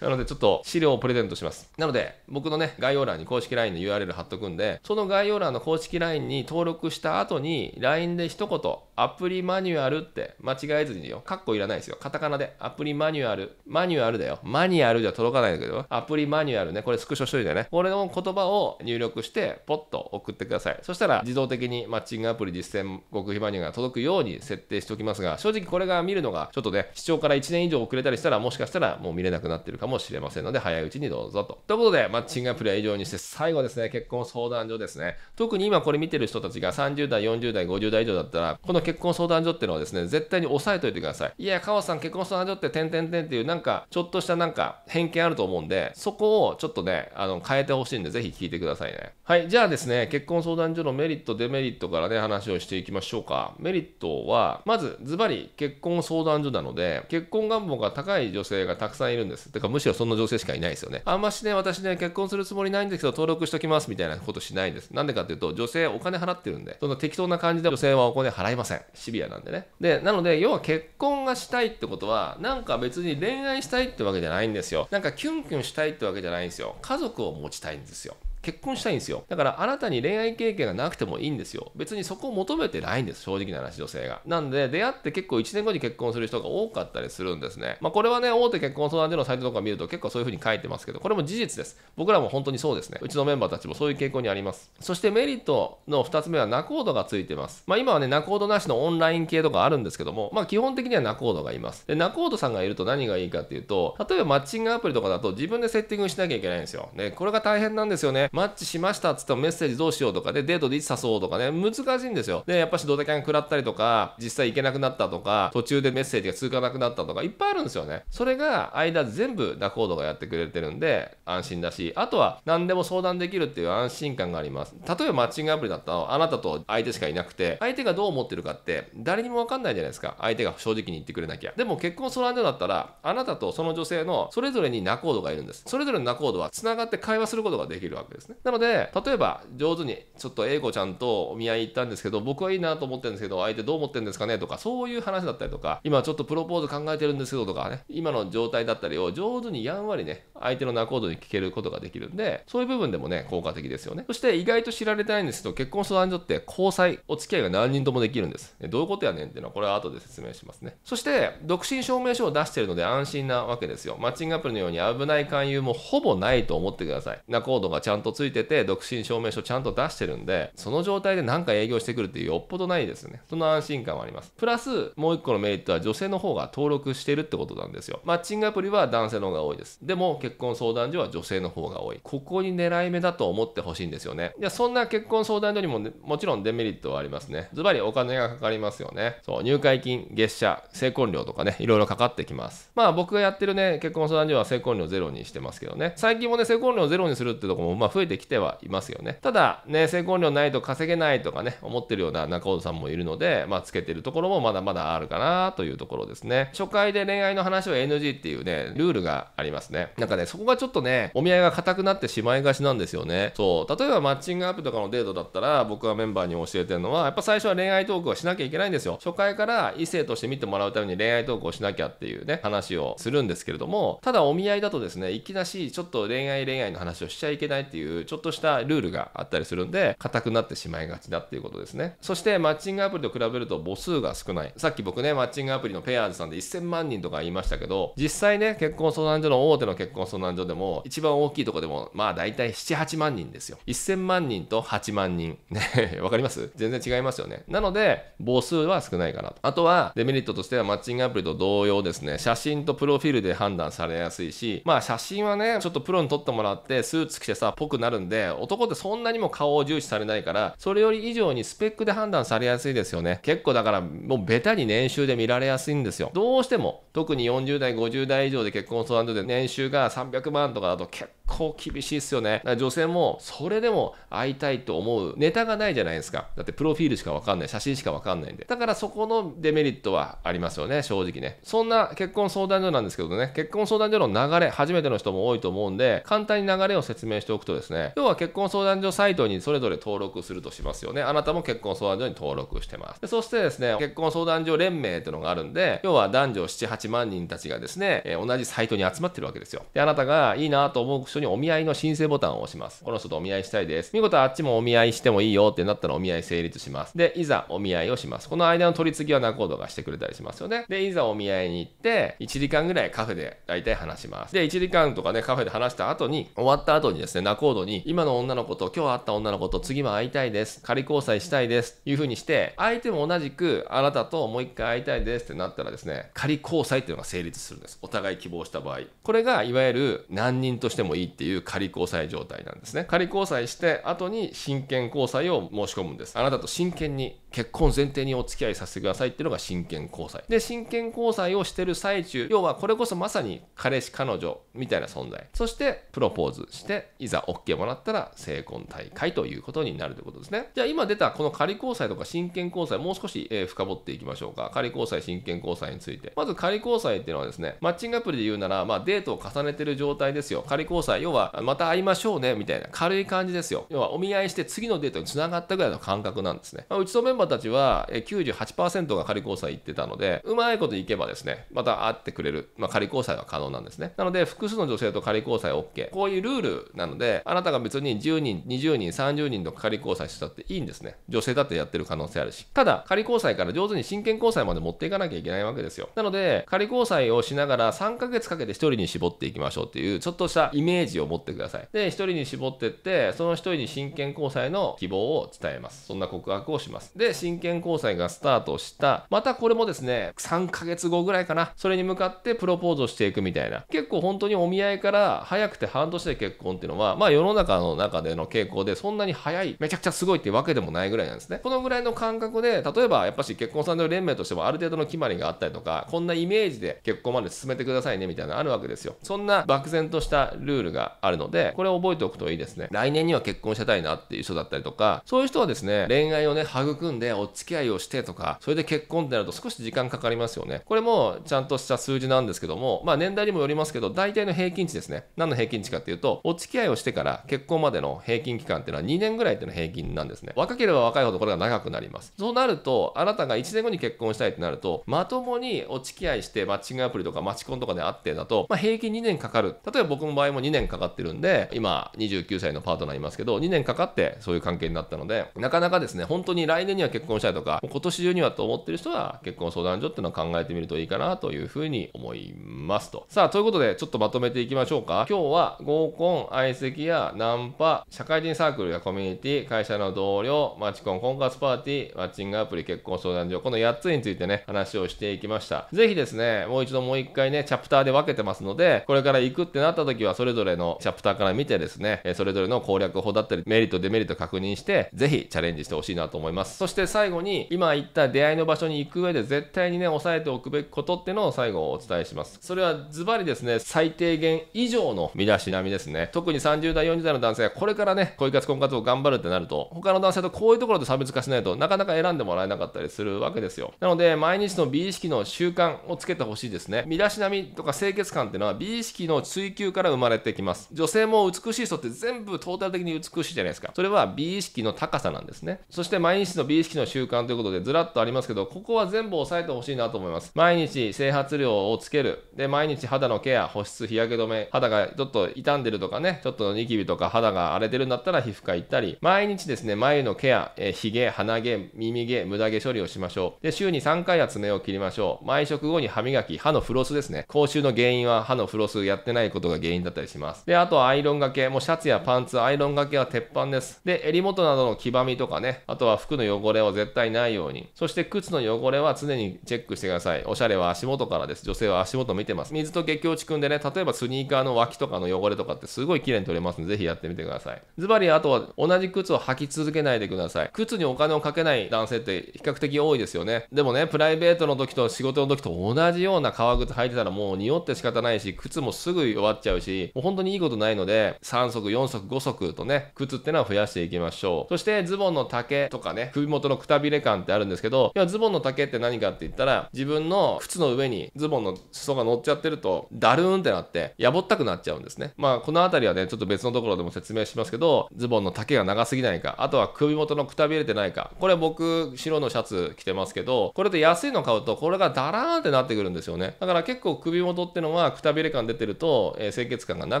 A: なので、ちょっと資料をプレゼントします。なので、僕のね、概要欄に公式 LINE の URL 貼っとくんで、その概要欄の公式 LINE に登録した後に、LINE で一言、アプリマニュアルって間違えずによ。カッコいらないですよ。カタカナで。アプリマニュアル。マニュアルだよ。マニュアルじゃ届かないんだけど、アプリマニュアルね。これスクショしといてね。これの言葉を入力して、ポッと送ってください。そしたら自動的にマッチングアプリ実践極秘マニュアルが届くように設定しておきますが、正直これが見るのがちょっとね、視聴から1年以上遅れたりしたら、もしかしたらもう見れなくなってるかもしれませんので、早いうちにどうぞと。ということで、マッチングアプリは以上にして、最後ですね、結婚相談所ですね。特に今これ見てる人たちが30代、40代、50代以上だったら、この結婚相談所っていうのはですね絶対に押さえといてくださいいやカオさん結婚相談所ってててんんてんっていうなんかちょっとしたなんか偏見あると思うんでそこをちょっとねあの変えてほしいんでぜひ聞いてくださいねはいじゃあですね結婚相談所のメリットデメリットからね話をしていきましょうかメリットはまずズバリ結婚相談所なので結婚願望が高い女性がたくさんいるんですてかむしろそんな女性しかいないですよねあんましね私ね結婚するつもりないんですけど登録しときますみたいなことしないんですなんでかっていうと女性お金払ってるんでそんな適当な感じで女性はお金払いませんんシビアなんでねでなので要は結婚がしたいってことはなんか別に恋愛したいってわけじゃないんですよなんかキュンキュンしたいってわけじゃないんですよ家族を持ちたいんですよ結婚したいんですよ。だからあなたに恋愛経験がなくてもいいんですよ。別にそこを求めてないんです、正直な話、女性が。なんで、出会って結構1年後に結婚する人が多かったりするんですね。まあこれはね、大手結婚相談所のサイトとか見ると結構そういう風に書いてますけど、これも事実です。僕らも本当にそうですね。うちのメンバーたちもそういう傾向にあります。そしてメリットの2つ目はナコードがついてます。まあ今はね、ナコードなしのオンライン系とかあるんですけども、まあ基本的にはナコードがいます。で、ナコードさんがいると何がいいかっていうと、例えばマッチングアプリとかだと自分でセッティングしなきゃいけないんですよ。ね、これが大変なんですよね。マッチしましたっつってもメッセージどうしようとかね、デートでいつ誘おうとかね、難しいんですよ。で、やっぱしドタキャン食らったりとか、実際行けなくなったとか、途中でメッセージが通過なくなったとか、いっぱいあるんですよね。それが間全部ダコードがやってくれてるんで、安心だし、あとは何でも相談できるっていう安心感があります。例えばマッチングアプリだったら、あなたと相手しかいなくて、相手がどう思ってるかって、誰にもわかんないじゃないですか。相手が正直に言ってくれなきゃ。でも結婚相談所だったら、あなたとその女性のそれぞれにナコードがいるんです。それぞれのナコードは繋がって会話することができるわけです。ですねなので例えば上手にちょっと英子ちゃんとお見合い行ったんですけど僕はいいなと思ってるんですけど相手どう思ってるんですかねとかそういう話だったりとか今ちょっとプロポーズ考えてるんですけどとかね今の状態だったりを上手にやんわりね相手の仲人に聞けることができるんでそういう部分でもね効果的ですよねそして意外と知られてないんですけど結婚相談所って交際お付き合いが何人ともできるんですどういうことやねんっていうのはこれは後で説明しますねそして独身証明書を出してるので安心なわけですよマッチングアプリのように危ない勧誘もほぼないと思ってください仲人がちゃんとついてて独身証明書ちゃんと出してるんでその状態で何か営業してくるってよっぽどないですねその安心感はありますプラスもう一個のメリットは女性の方が登録してるってことなんですよマッチングアプリは男性の方が多いですでも結婚相談所は女性の方が多いここに狙い目だと思ってほしいんですよねいやそんな結婚相談所にも、ね、もちろんデメリットはありますねズバリお金がかかりますよねそう入会金月謝成婚料とかねいろいろかかってきますまあ僕がやってるね結婚相談所は成婚料ゼロにしてますけどね最近もね成婚料ゼロにするってとこもまあ増えてきてはいますよね。ただ、ね、成功量ないと稼げないとかね、思ってるような中尾さんもいるので、まあ、つけてるところもまだまだあるかなというところですね。初回で恋愛の話は NG っていうね、ルールがありますね。なんかね、そこがちょっとね、お見合いが硬くなってしまいがちなんですよね。そう、例えばマッチングアプリとかのデートだったら、僕がメンバーに教えてるのは、やっぱ最初は恋愛トークをしなきゃいけないんですよ。初回から異性として見てもらうために恋愛トークをしなきゃっていうね、話をするんですけれども、ただお見合いだとですね、いきなしちょっと恋愛恋愛の話をしちゃいけないっていういうちょっとしたルールがあったりするんで硬くなってしまいがちだっていうことですねそしてマッチングアプリと比べると母数が少ないさっき僕ねマッチングアプリのペアーズさんで1000万人とか言いましたけど実際ね結婚相談所の大手の結婚相談所でも一番大きいとこでもまあ大体78万人ですよ1000万人と8万人ね わかります全然違いますよねなので母数は少ないかなとあとはデメリットとしてはマッチングアプリと同様ですね写真とプロフィールで判断されやすいしまあ写真はねちょっとプロに撮ってもらってスーツ着てさぽくくなるんで、男ってそんなにも顔を重視されないから、それより以上にスペックで判断されやすいですよね。結構だから、もうベタに年収で見られやすいんですよ。どうしても、特に40代、50代以上で結婚相談所で年収が300万とかだと結構厳しいですよね。女性もそれでも会いたいと思うネタがないじゃないですか。だってプロフィールしかわかんない、写真しかわかんないんで。だからそこのデメリットはありますよね、正直ね。そんな結婚相談所なんですけどね、結婚相談所の流れ、初めての人も多いと思うんで、簡単に流れを説明しておくとですね、要は結婚相談所サイトにそれぞれ登録するとしますよね。あなたも結婚相談所に登録してます。でそしてですね、結婚相談所連盟っていうのがあるんで、要は男女7、8万人たちがですね、えー、同じサイトに集まってるわけですよ。で、あなたがいいなと思う緒にお見合いの申請ボタンを押します。この人とお見合いしたいです。見事あっちもお見合いしてもいいよってなったらお見合い成立します。で、いざお見合いをします。この間の取り次ぎは仲人がしてくれたりしますよね。で、いざお見合いに行って、1時間ぐらいカフェで大体話します。で、1時間とかね、カフェで話した後に、終わった後にですね、仲人に、今の女の子と今日会った女の子と次も会いたいです。仮交際したいです。いう風にして、相手も同じく、あなたともう一回会いたいですってなったらですね、仮交際っていうのが成立するんです。お互い希望した場合。これが、いわゆる、何人としてもいいっていう仮交際状態なんですね仮交際して後に真剣交際を申し込むんですあなたと真剣に結婚前提にお付き合いさせてくださいっていうのが真剣交際で真剣交際をしてる最中要はこれこそまさに彼氏彼女みたいな存在そしてプロポーズしていざ OK もらったら成婚大会ということになるということですねじゃあ今出たこの仮交際とか真剣交際もう少し、え深掘っていきましょうか仮交際真剣交際についてまず仮交際っていうのはですねマッチングアプリで言うなら、まあ、デートを重ねてる状態ですよ仮交際要はまた会いましょうねみたいな軽い感じですよ要はお見合いして次のデートにつながったぐらいの感覚なんですね、まあ、うちのメンバーたちは98%が仮交際行ってたので、うまいこといけばですね、また会ってくれる、まあ、仮交際は可能なんですね。なので、複数の女性と仮交際 OK。こういうルールなので、あなたが別に10人、20人、30人と仮交際してたっていいんですね。女性だってやってる可能性あるし。ただ、仮交際から上手に真剣交際まで持っていかなきゃいけないわけですよ。なので、仮交際をしながら3ヶ月かけて1人に絞っていきましょうっていう、ちょっとしたイメージを持ってください。で、1人に絞ってって、その1人に真剣交際の希望を伝えます。そんな告白をします。で、真剣交際がスタートした。またこれもですね、3ヶ月後ぐらいかな。それに向かってプロポーズをしていくみたいな。結構本当にお見合いから早くて半年で結婚っていうのは、まあ世の中の中での傾向でそんなに早い、めちゃくちゃすごいっていうわけでもないぐらいなんですね。このぐらいの感覚で、例えばやっぱし結婚さ産の連盟としてもある程度の決まりがあったりとか、こんなイメージで結婚まで進めてくださいねみたいなのあるわけですよ。そんな漠然としたルールがあるので、これを覚えておくといいですね。来年には結婚したいなっていう人だったりとか、そういう人はですね、恋愛をね、育んでお付き合いをしてとか、それで結婚ってなると少し時間かかりますよね。これもちゃんとした数字なんですけども、まあ年代にもよりますけど、大体の平均値ですね。何の平均値かっていうと、お付き合いをしてから結婚までの平均期間っていうのは2年ぐらいっていうのは平均なんですね。若ければ若いほどこれが長くなります。そうなると、あなたが1年後に結婚したいってなると、まともにお付き合いして、マッチングアプリとかマチコンとかで会ってだと、まあ、平均2年かかる。例えば僕の場合も2年かかってるんで、今29歳のパートナーいますけど、2年かかってそういう関係になったので、なかなかですね、本当に来年にはは結婚したいとか、今年中にはと思ってる人は結婚相談所っていうのを考えてみるといいかなというふうに思いますと。さあ、ということでちょっとまとめていきましょうか。今日は合コン、相席やナンパ、社会人サークルやコミュニティ、会社の同僚、マチコン、婚活パーティー、マッチングアプリ、結婚相談所、この8つについてね、話をしていきました。ぜひですね、もう一度もう一回ね、チャプターで分けてますので、これから行くってなった時はそれぞれのチャプターから見てですね、それぞれの攻略法だったり、メリット、デメリット確認して、ぜひチャレンジしてほしいなと思います。そしてして最後に今言った出会いの場所に行く上で絶対にね押さえておくべきことってのを最後お伝えしますそれはズバリですね最低限以上の身だしなみですね特に30代40代の男性がこれからね恋活婚活を頑張るってなると他の男性とこういうところで差別化しないとなかなか選んでもらえなかったりするわけですよなので毎日の美意識の習慣をつけてほしいですね身だしなみとか清潔感っていうのは美意識の追求から生まれてきます女性も美しい人って全部トータル的に美しいじゃないですかそれは美意識の高さなんですねそして毎日の美意識識の習慣ということでずらっとありますけど、ここは全部押さえてほしいなと思います。毎日整髪量をつける。で、毎日肌のケア、保湿、日焼け止め、肌がちょっと傷んでるとかね、ちょっとニキビとか肌が荒れてるんだったら皮膚科行ったり、毎日ですね、眉のケア、えー、髭、鼻毛、耳毛、無駄毛処理をしましょう。で、週に3回は爪を切りましょう。毎食後に歯磨き、歯のフロスですね。口臭の原因は歯のフロスやってないことが原因だったりします。で、あとはアイロンがけ、もうシャツやパンツ、アイロンがけは鉄板です。で、襟元などの黄ばみとかね、あとは服の汚れれ絶対ないように。そして靴の汚れは常にチェックしてください。おしゃれは足元からです。女性は足元見てます。水と激落ちくんでね、例えばスニーカーの脇とかの汚れとかってすごい綺麗に取れますので、ぜひやってみてください。ズバリ、あとは同じ靴を履き続けないでください。靴にお金をかけない男性って比較的多いですよね。でもね、プライベートの時と仕事の時と同じような革靴履いてたらもう匂って仕方ないし、靴もすぐ弱っちゃうし、もう本当にいいことないので、3足、4足、5足とね、靴ってのは増やしていきましょう。そして、ズボンの丈とかね、首元当のくたびれ感ってあるんですけど、要はズボンの丈って何かって言ったら、自分の靴の上にズボンの裾が乗っちゃってると、だるーんってなって、やぼったくなっちゃうんですね。まあ、この辺りはね、ちょっと別のところでも説明しますけど、ズボンの丈が長すぎないか、あとは首元のくたびれてないか。これ僕、白のシャツ着てますけど、これで安いの買うと、これがダラーンってなってくるんですよね。だから結構首元ってのはくたびれ感出てると、えー、清潔感がな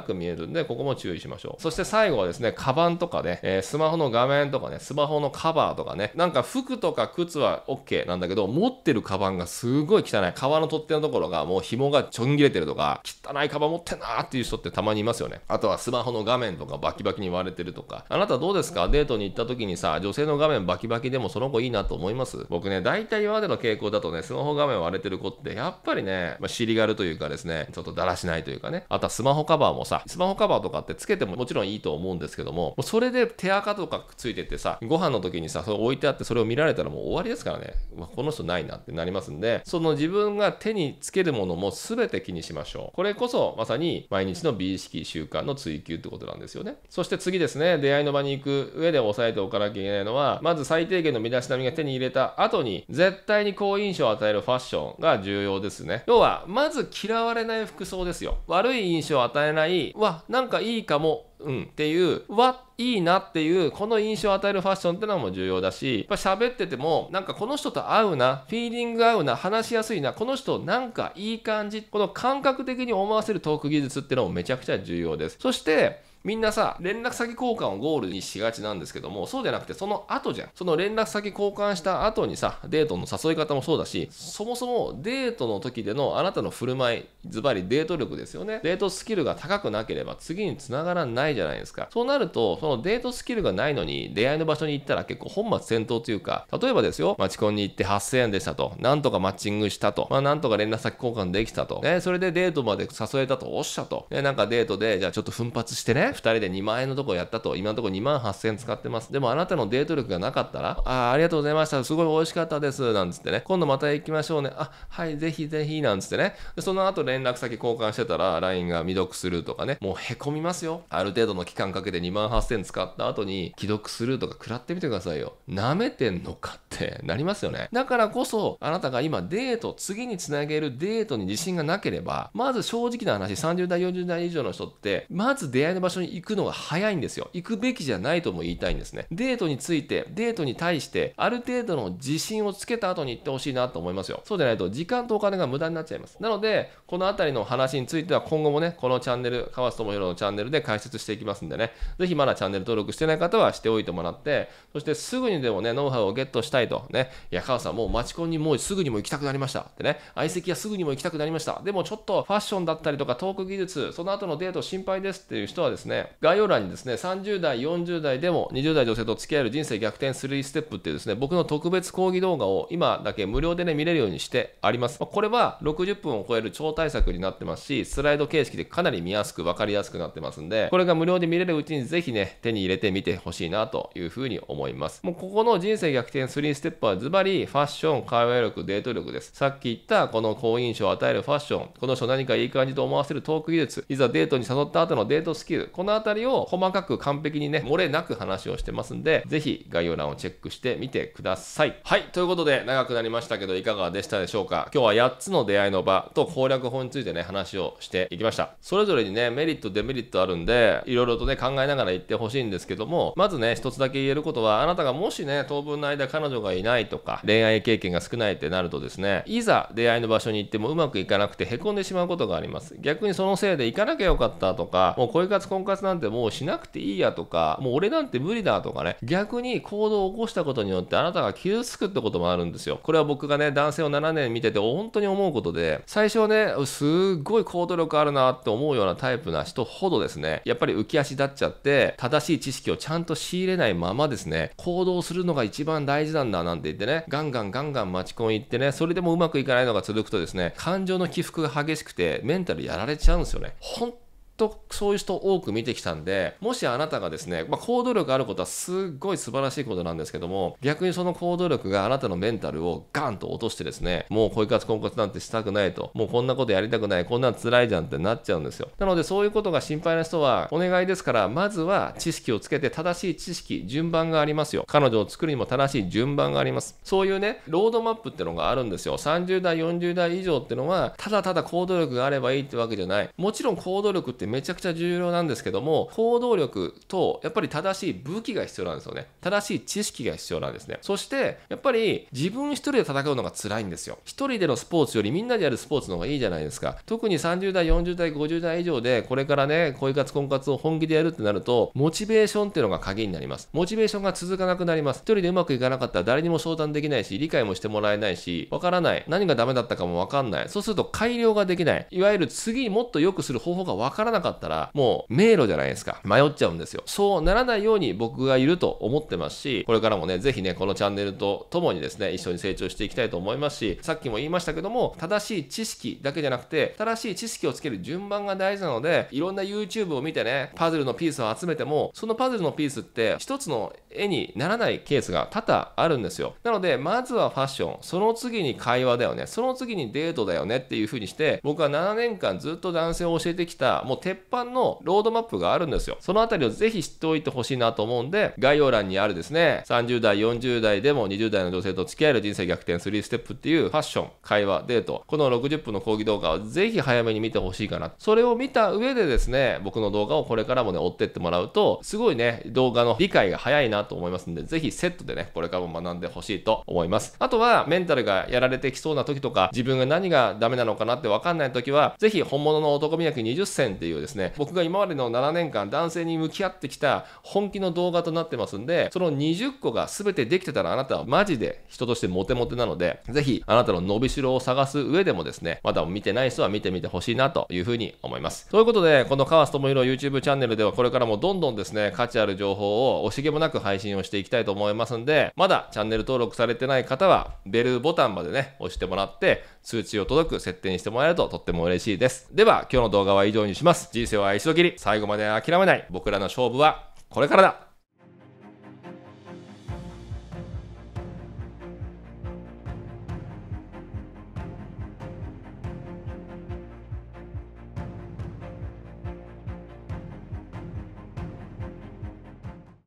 A: く見えるんで、ここも注意しましょう。そして最後はですね、カバンとかね、えー、スマホの画面とかね、スマホのカバーとかね、なんかか服とか靴は OK なんだけど、持ってるカバンがすごい汚い。革の取っ手のところがもう紐がちょん切れてるとか、汚いカバン持ってんなーっていう人ってたまにいますよね。あとはスマホの画面とかバキバキに割れてるとか。あなたどうですかデートに行った時にさ、女性の画面バキバキでもその子いいなと思います僕ね、大体今までの傾向だとね、スマホ画面割れてる子って、やっぱりね、まあ、尻がるというかですね、ちょっとだらしないというかね。あとはスマホカバーもさ、スマホカバーとかってつけてももちろんいいと思うんですけども、それで手垢とかついててさ、ご飯の時にさ、それ置いてあってそれを見られたらもう終わりですからね、まあ、この人ないなってなりますんでその自分が手につけるものも全て気にしましょうこれこそまさに毎日の美意識習慣の追求ってことなんですよねそして次ですね出会いの場に行く上で押さえておかなきゃいけないのはまず最低限の身だしなみが手に入れた後に絶対に好印象を与えるファッションが重要ですね要はまず嫌われない服装ですよ悪い印象を与えないわなんかいいかもうん、っていうはいいなっていうこの印象を与えるファッションってのも重要だしやっぱ喋っててもなんかこの人と合うなフィーリング合うな話しやすいなこの人なんかいい感じこの感覚的に思わせるトーク技術ってのもめちゃくちゃ重要ですそしてみんなさ、連絡先交換をゴールにしがちなんですけども、そうじゃなくて、その後じゃん。その連絡先交換した後にさ、デートの誘い方もそうだし、そもそもデートの時でのあなたの振る舞い、ズバリデート力ですよね。デートスキルが高くなければ次に繋がらないじゃないですか。そうなると、そのデートスキルがないのに、出会いの場所に行ったら結構本末転倒というか、例えばですよ、マチコンに行って8000円でしたと、なんとかマッチングしたと、まあなんとか連絡先交換できたと、ね、それでデートまで誘えたと、おっしゃと、ね、なんかデートで、じゃあちょっと奮発してね、2人で2万円のとこやったと、今のところ2万8000円使ってます。でもあなたのデート力がなかったら、ああ、ありがとうございました。すごい美味しかったです。なんつってね。今度また行きましょうね。あ、はい、ぜひぜひ、なんつってね。その後連絡先交換してたら、LINE が未読するとかね。もうへこみますよ。ある程度の期間かけて2万8000円使った後に、既読するとか食らってみてくださいよ。舐めてんのかってなりますよね。だからこそ、あなたが今デート、次につなげるデートに自信がなければ、まず正直な話、30代、40代以上の人って、まず出会いの場所にに行くのが早いんですよ。行くべきじゃないとも言いたいんですね。デートについて、デートに対して、ある程度の自信をつけた後に行ってほしいなと思いますよ。そうでないと、時間とお金が無駄になっちゃいます。なので、このあたりの話については、今後もね、このチャンネル、川瀬智弘のチャンネルで解説していきますんでね、ぜひまだチャンネル登録してない方はしておいてもらって、そしてすぐにでもね、ノウハウをゲットしたいと、ね、いや、川さん、もう街コンにもうすぐにも行きたくなりましたってね、相席はすぐにも行きたくなりました。でもちょっとファッションだったりとか、トーク技術、その後のデート心配ですっていう人はですね、ね、概要欄にですね、30代、40代でも20代女性と付き合える人生逆転3ステップっていうですね、僕の特別講義動画を今だけ無料でね、見れるようにしてあります。これは60分を超える超大作になってますし、スライド形式でかなり見やすく分かりやすくなってますんで、これが無料で見れるうちにぜひね、手に入れてみてほしいなというふうに思います。もうここの人生逆転3ステップはズバリファッション、会話力、デート力です。さっき言ったこの好印象を与えるファッション、この人何かいい感じと思わせるトーク技術、いざデートに誘った後のデートスキル、この辺りを細かく完璧にね、漏れなく話をしてますんで、ぜひ概要欄をチェックしてみてください。はい、ということで長くなりましたけど、いかがでしたでしょうか今日は8つの出会いの場と攻略法についてね、話をしていきました。それぞれにね、メリット、デメリットあるんで、いろいろとね、考えながら言ってほしいんですけども、まずね、一つだけ言えることは、あなたがもしね、当分の間彼女がいないとか、恋愛経験が少ないってなるとですね、いざ出会いの場所に行ってもうまくいかなくて凹んでしまうことがあります。逆にそのせいで行かなきゃよかったとか、もう恋活婚活なんてもうしなくていいやとか、もう俺なんて無理だとかね、逆に行動を起こしたことによってあなたが傷つくってこともあるんですよ。これは僕がね、男性を7年見てて本当に思うことで、最初はね、すっごい行動力あるなって思うようなタイプな人ほどですね、やっぱり浮き足立っちゃって、正しい知識をちゃんと仕入れないままですね、行動するのが一番大事なんだなんて言ってね、ガンガンガンガン待ち込ん行ってね、それでもうまくいかないのが続くとですね、感情の起伏が激しくて、メンタルやられちゃうんですよね。本とそういう人を多く見てきたんで、もしあなたがですね、まあ、行動力あることはすっごい素晴らしいことなんですけども、逆にその行動力があなたのメンタルをガンと落としてですね、もう恋活婚活なんてしたくないと、もうこんなことやりたくない、こんなん辛いじゃんってなっちゃうんですよ。なのでそういうことが心配な人は、お願いですから、まずは知識をつけて正しい知識、順番がありますよ。彼女を作るにも正しい順番があります。そういうね、ロードマップってのがあるんですよ。30代、40代以上ってのは、ただただ行動力があればいいってわけじゃない。もちろん行動力ってってめちゃくちゃ重要なんですけども、行動力とやっぱり正しい武器が必要なんですよね。正しい知識が必要なんですね。そして、やっぱり自分一人で戦うのが辛いんですよ。一人でのスポーツよりみんなでやるスポーツの方がいいじゃないですか。特に30代、40代、50代以上で、これからね、恋活、婚活を本気でやるってなると、モチベーションっていうのが鍵になります。モチベーションが続かなくなります。一人でうまくいかなかったら誰にも相談できないし、理解もしてもらえないし、わからない。何がダメだったかもわかんない。そうすると改良ができない。いわゆる次もっと良くする方法がわからない。なかったら、もう迷路じゃないですか。迷っちゃうんですよ。そうならないように僕がいると思ってますし、これからもね、ぜひね、このチャンネルと共にですね、一緒に成長していきたいと思いますし、さっきも言いましたけども、正しい知識だけじゃなくて、正しい知識をつける順番が大事なので、いろんな YouTube を見てね、パズルのピースを集めても、そのパズルのピースって一つの絵にならないケースが多々あるんですよ。なので、まずはファッション、その次に会話だよね、その次にデートだよねっていう風にして、僕は7年間ずっと男性を教えてきた、もう鉄板のロードマップがあるんですよ。そのあたりをぜひ知っておいてほしいなと思うんで、概要欄にあるですね、30代、40代でも20代の女性と付き合える人生逆転3ステップっていうファッション、会話、デート、この60分の講義動画をぜひ早めに見てほしいかな。それを見た上でですね、僕の動画をこれからもね、追ってってもらうと、すごいね、動画の理解が早いなと思いますんで、ぜひセットでね、これからも学んでほしいと思います。あとは、メンタルがやられてきそうな時とか、自分が何がダメなのかなってわかんない時は、ぜひ本物の男磨き20選っていううですね、僕が今までの7年間男性に向き合ってきた本気の動画となってますんで、その20個が全てできてたらあなたはマジで人としてモテモテなので、ぜひあなたの伸びしろを探す上でもですね、まだ見てない人は見てみてほしいなというふうに思います。ということで、この河瀬智弘 YouTube チャンネルではこれからもどんどんですね、価値ある情報を惜しげもなく配信をしていきたいと思いますんで、まだチャンネル登録されてない方は、ベルボタンまでね、押してもらって、通知を届く設定にしてもらえるととっても嬉しいです。では、今日の動画は以上にします。人生は一度きり。最後まで諦めない。僕らの勝負はこれからだ。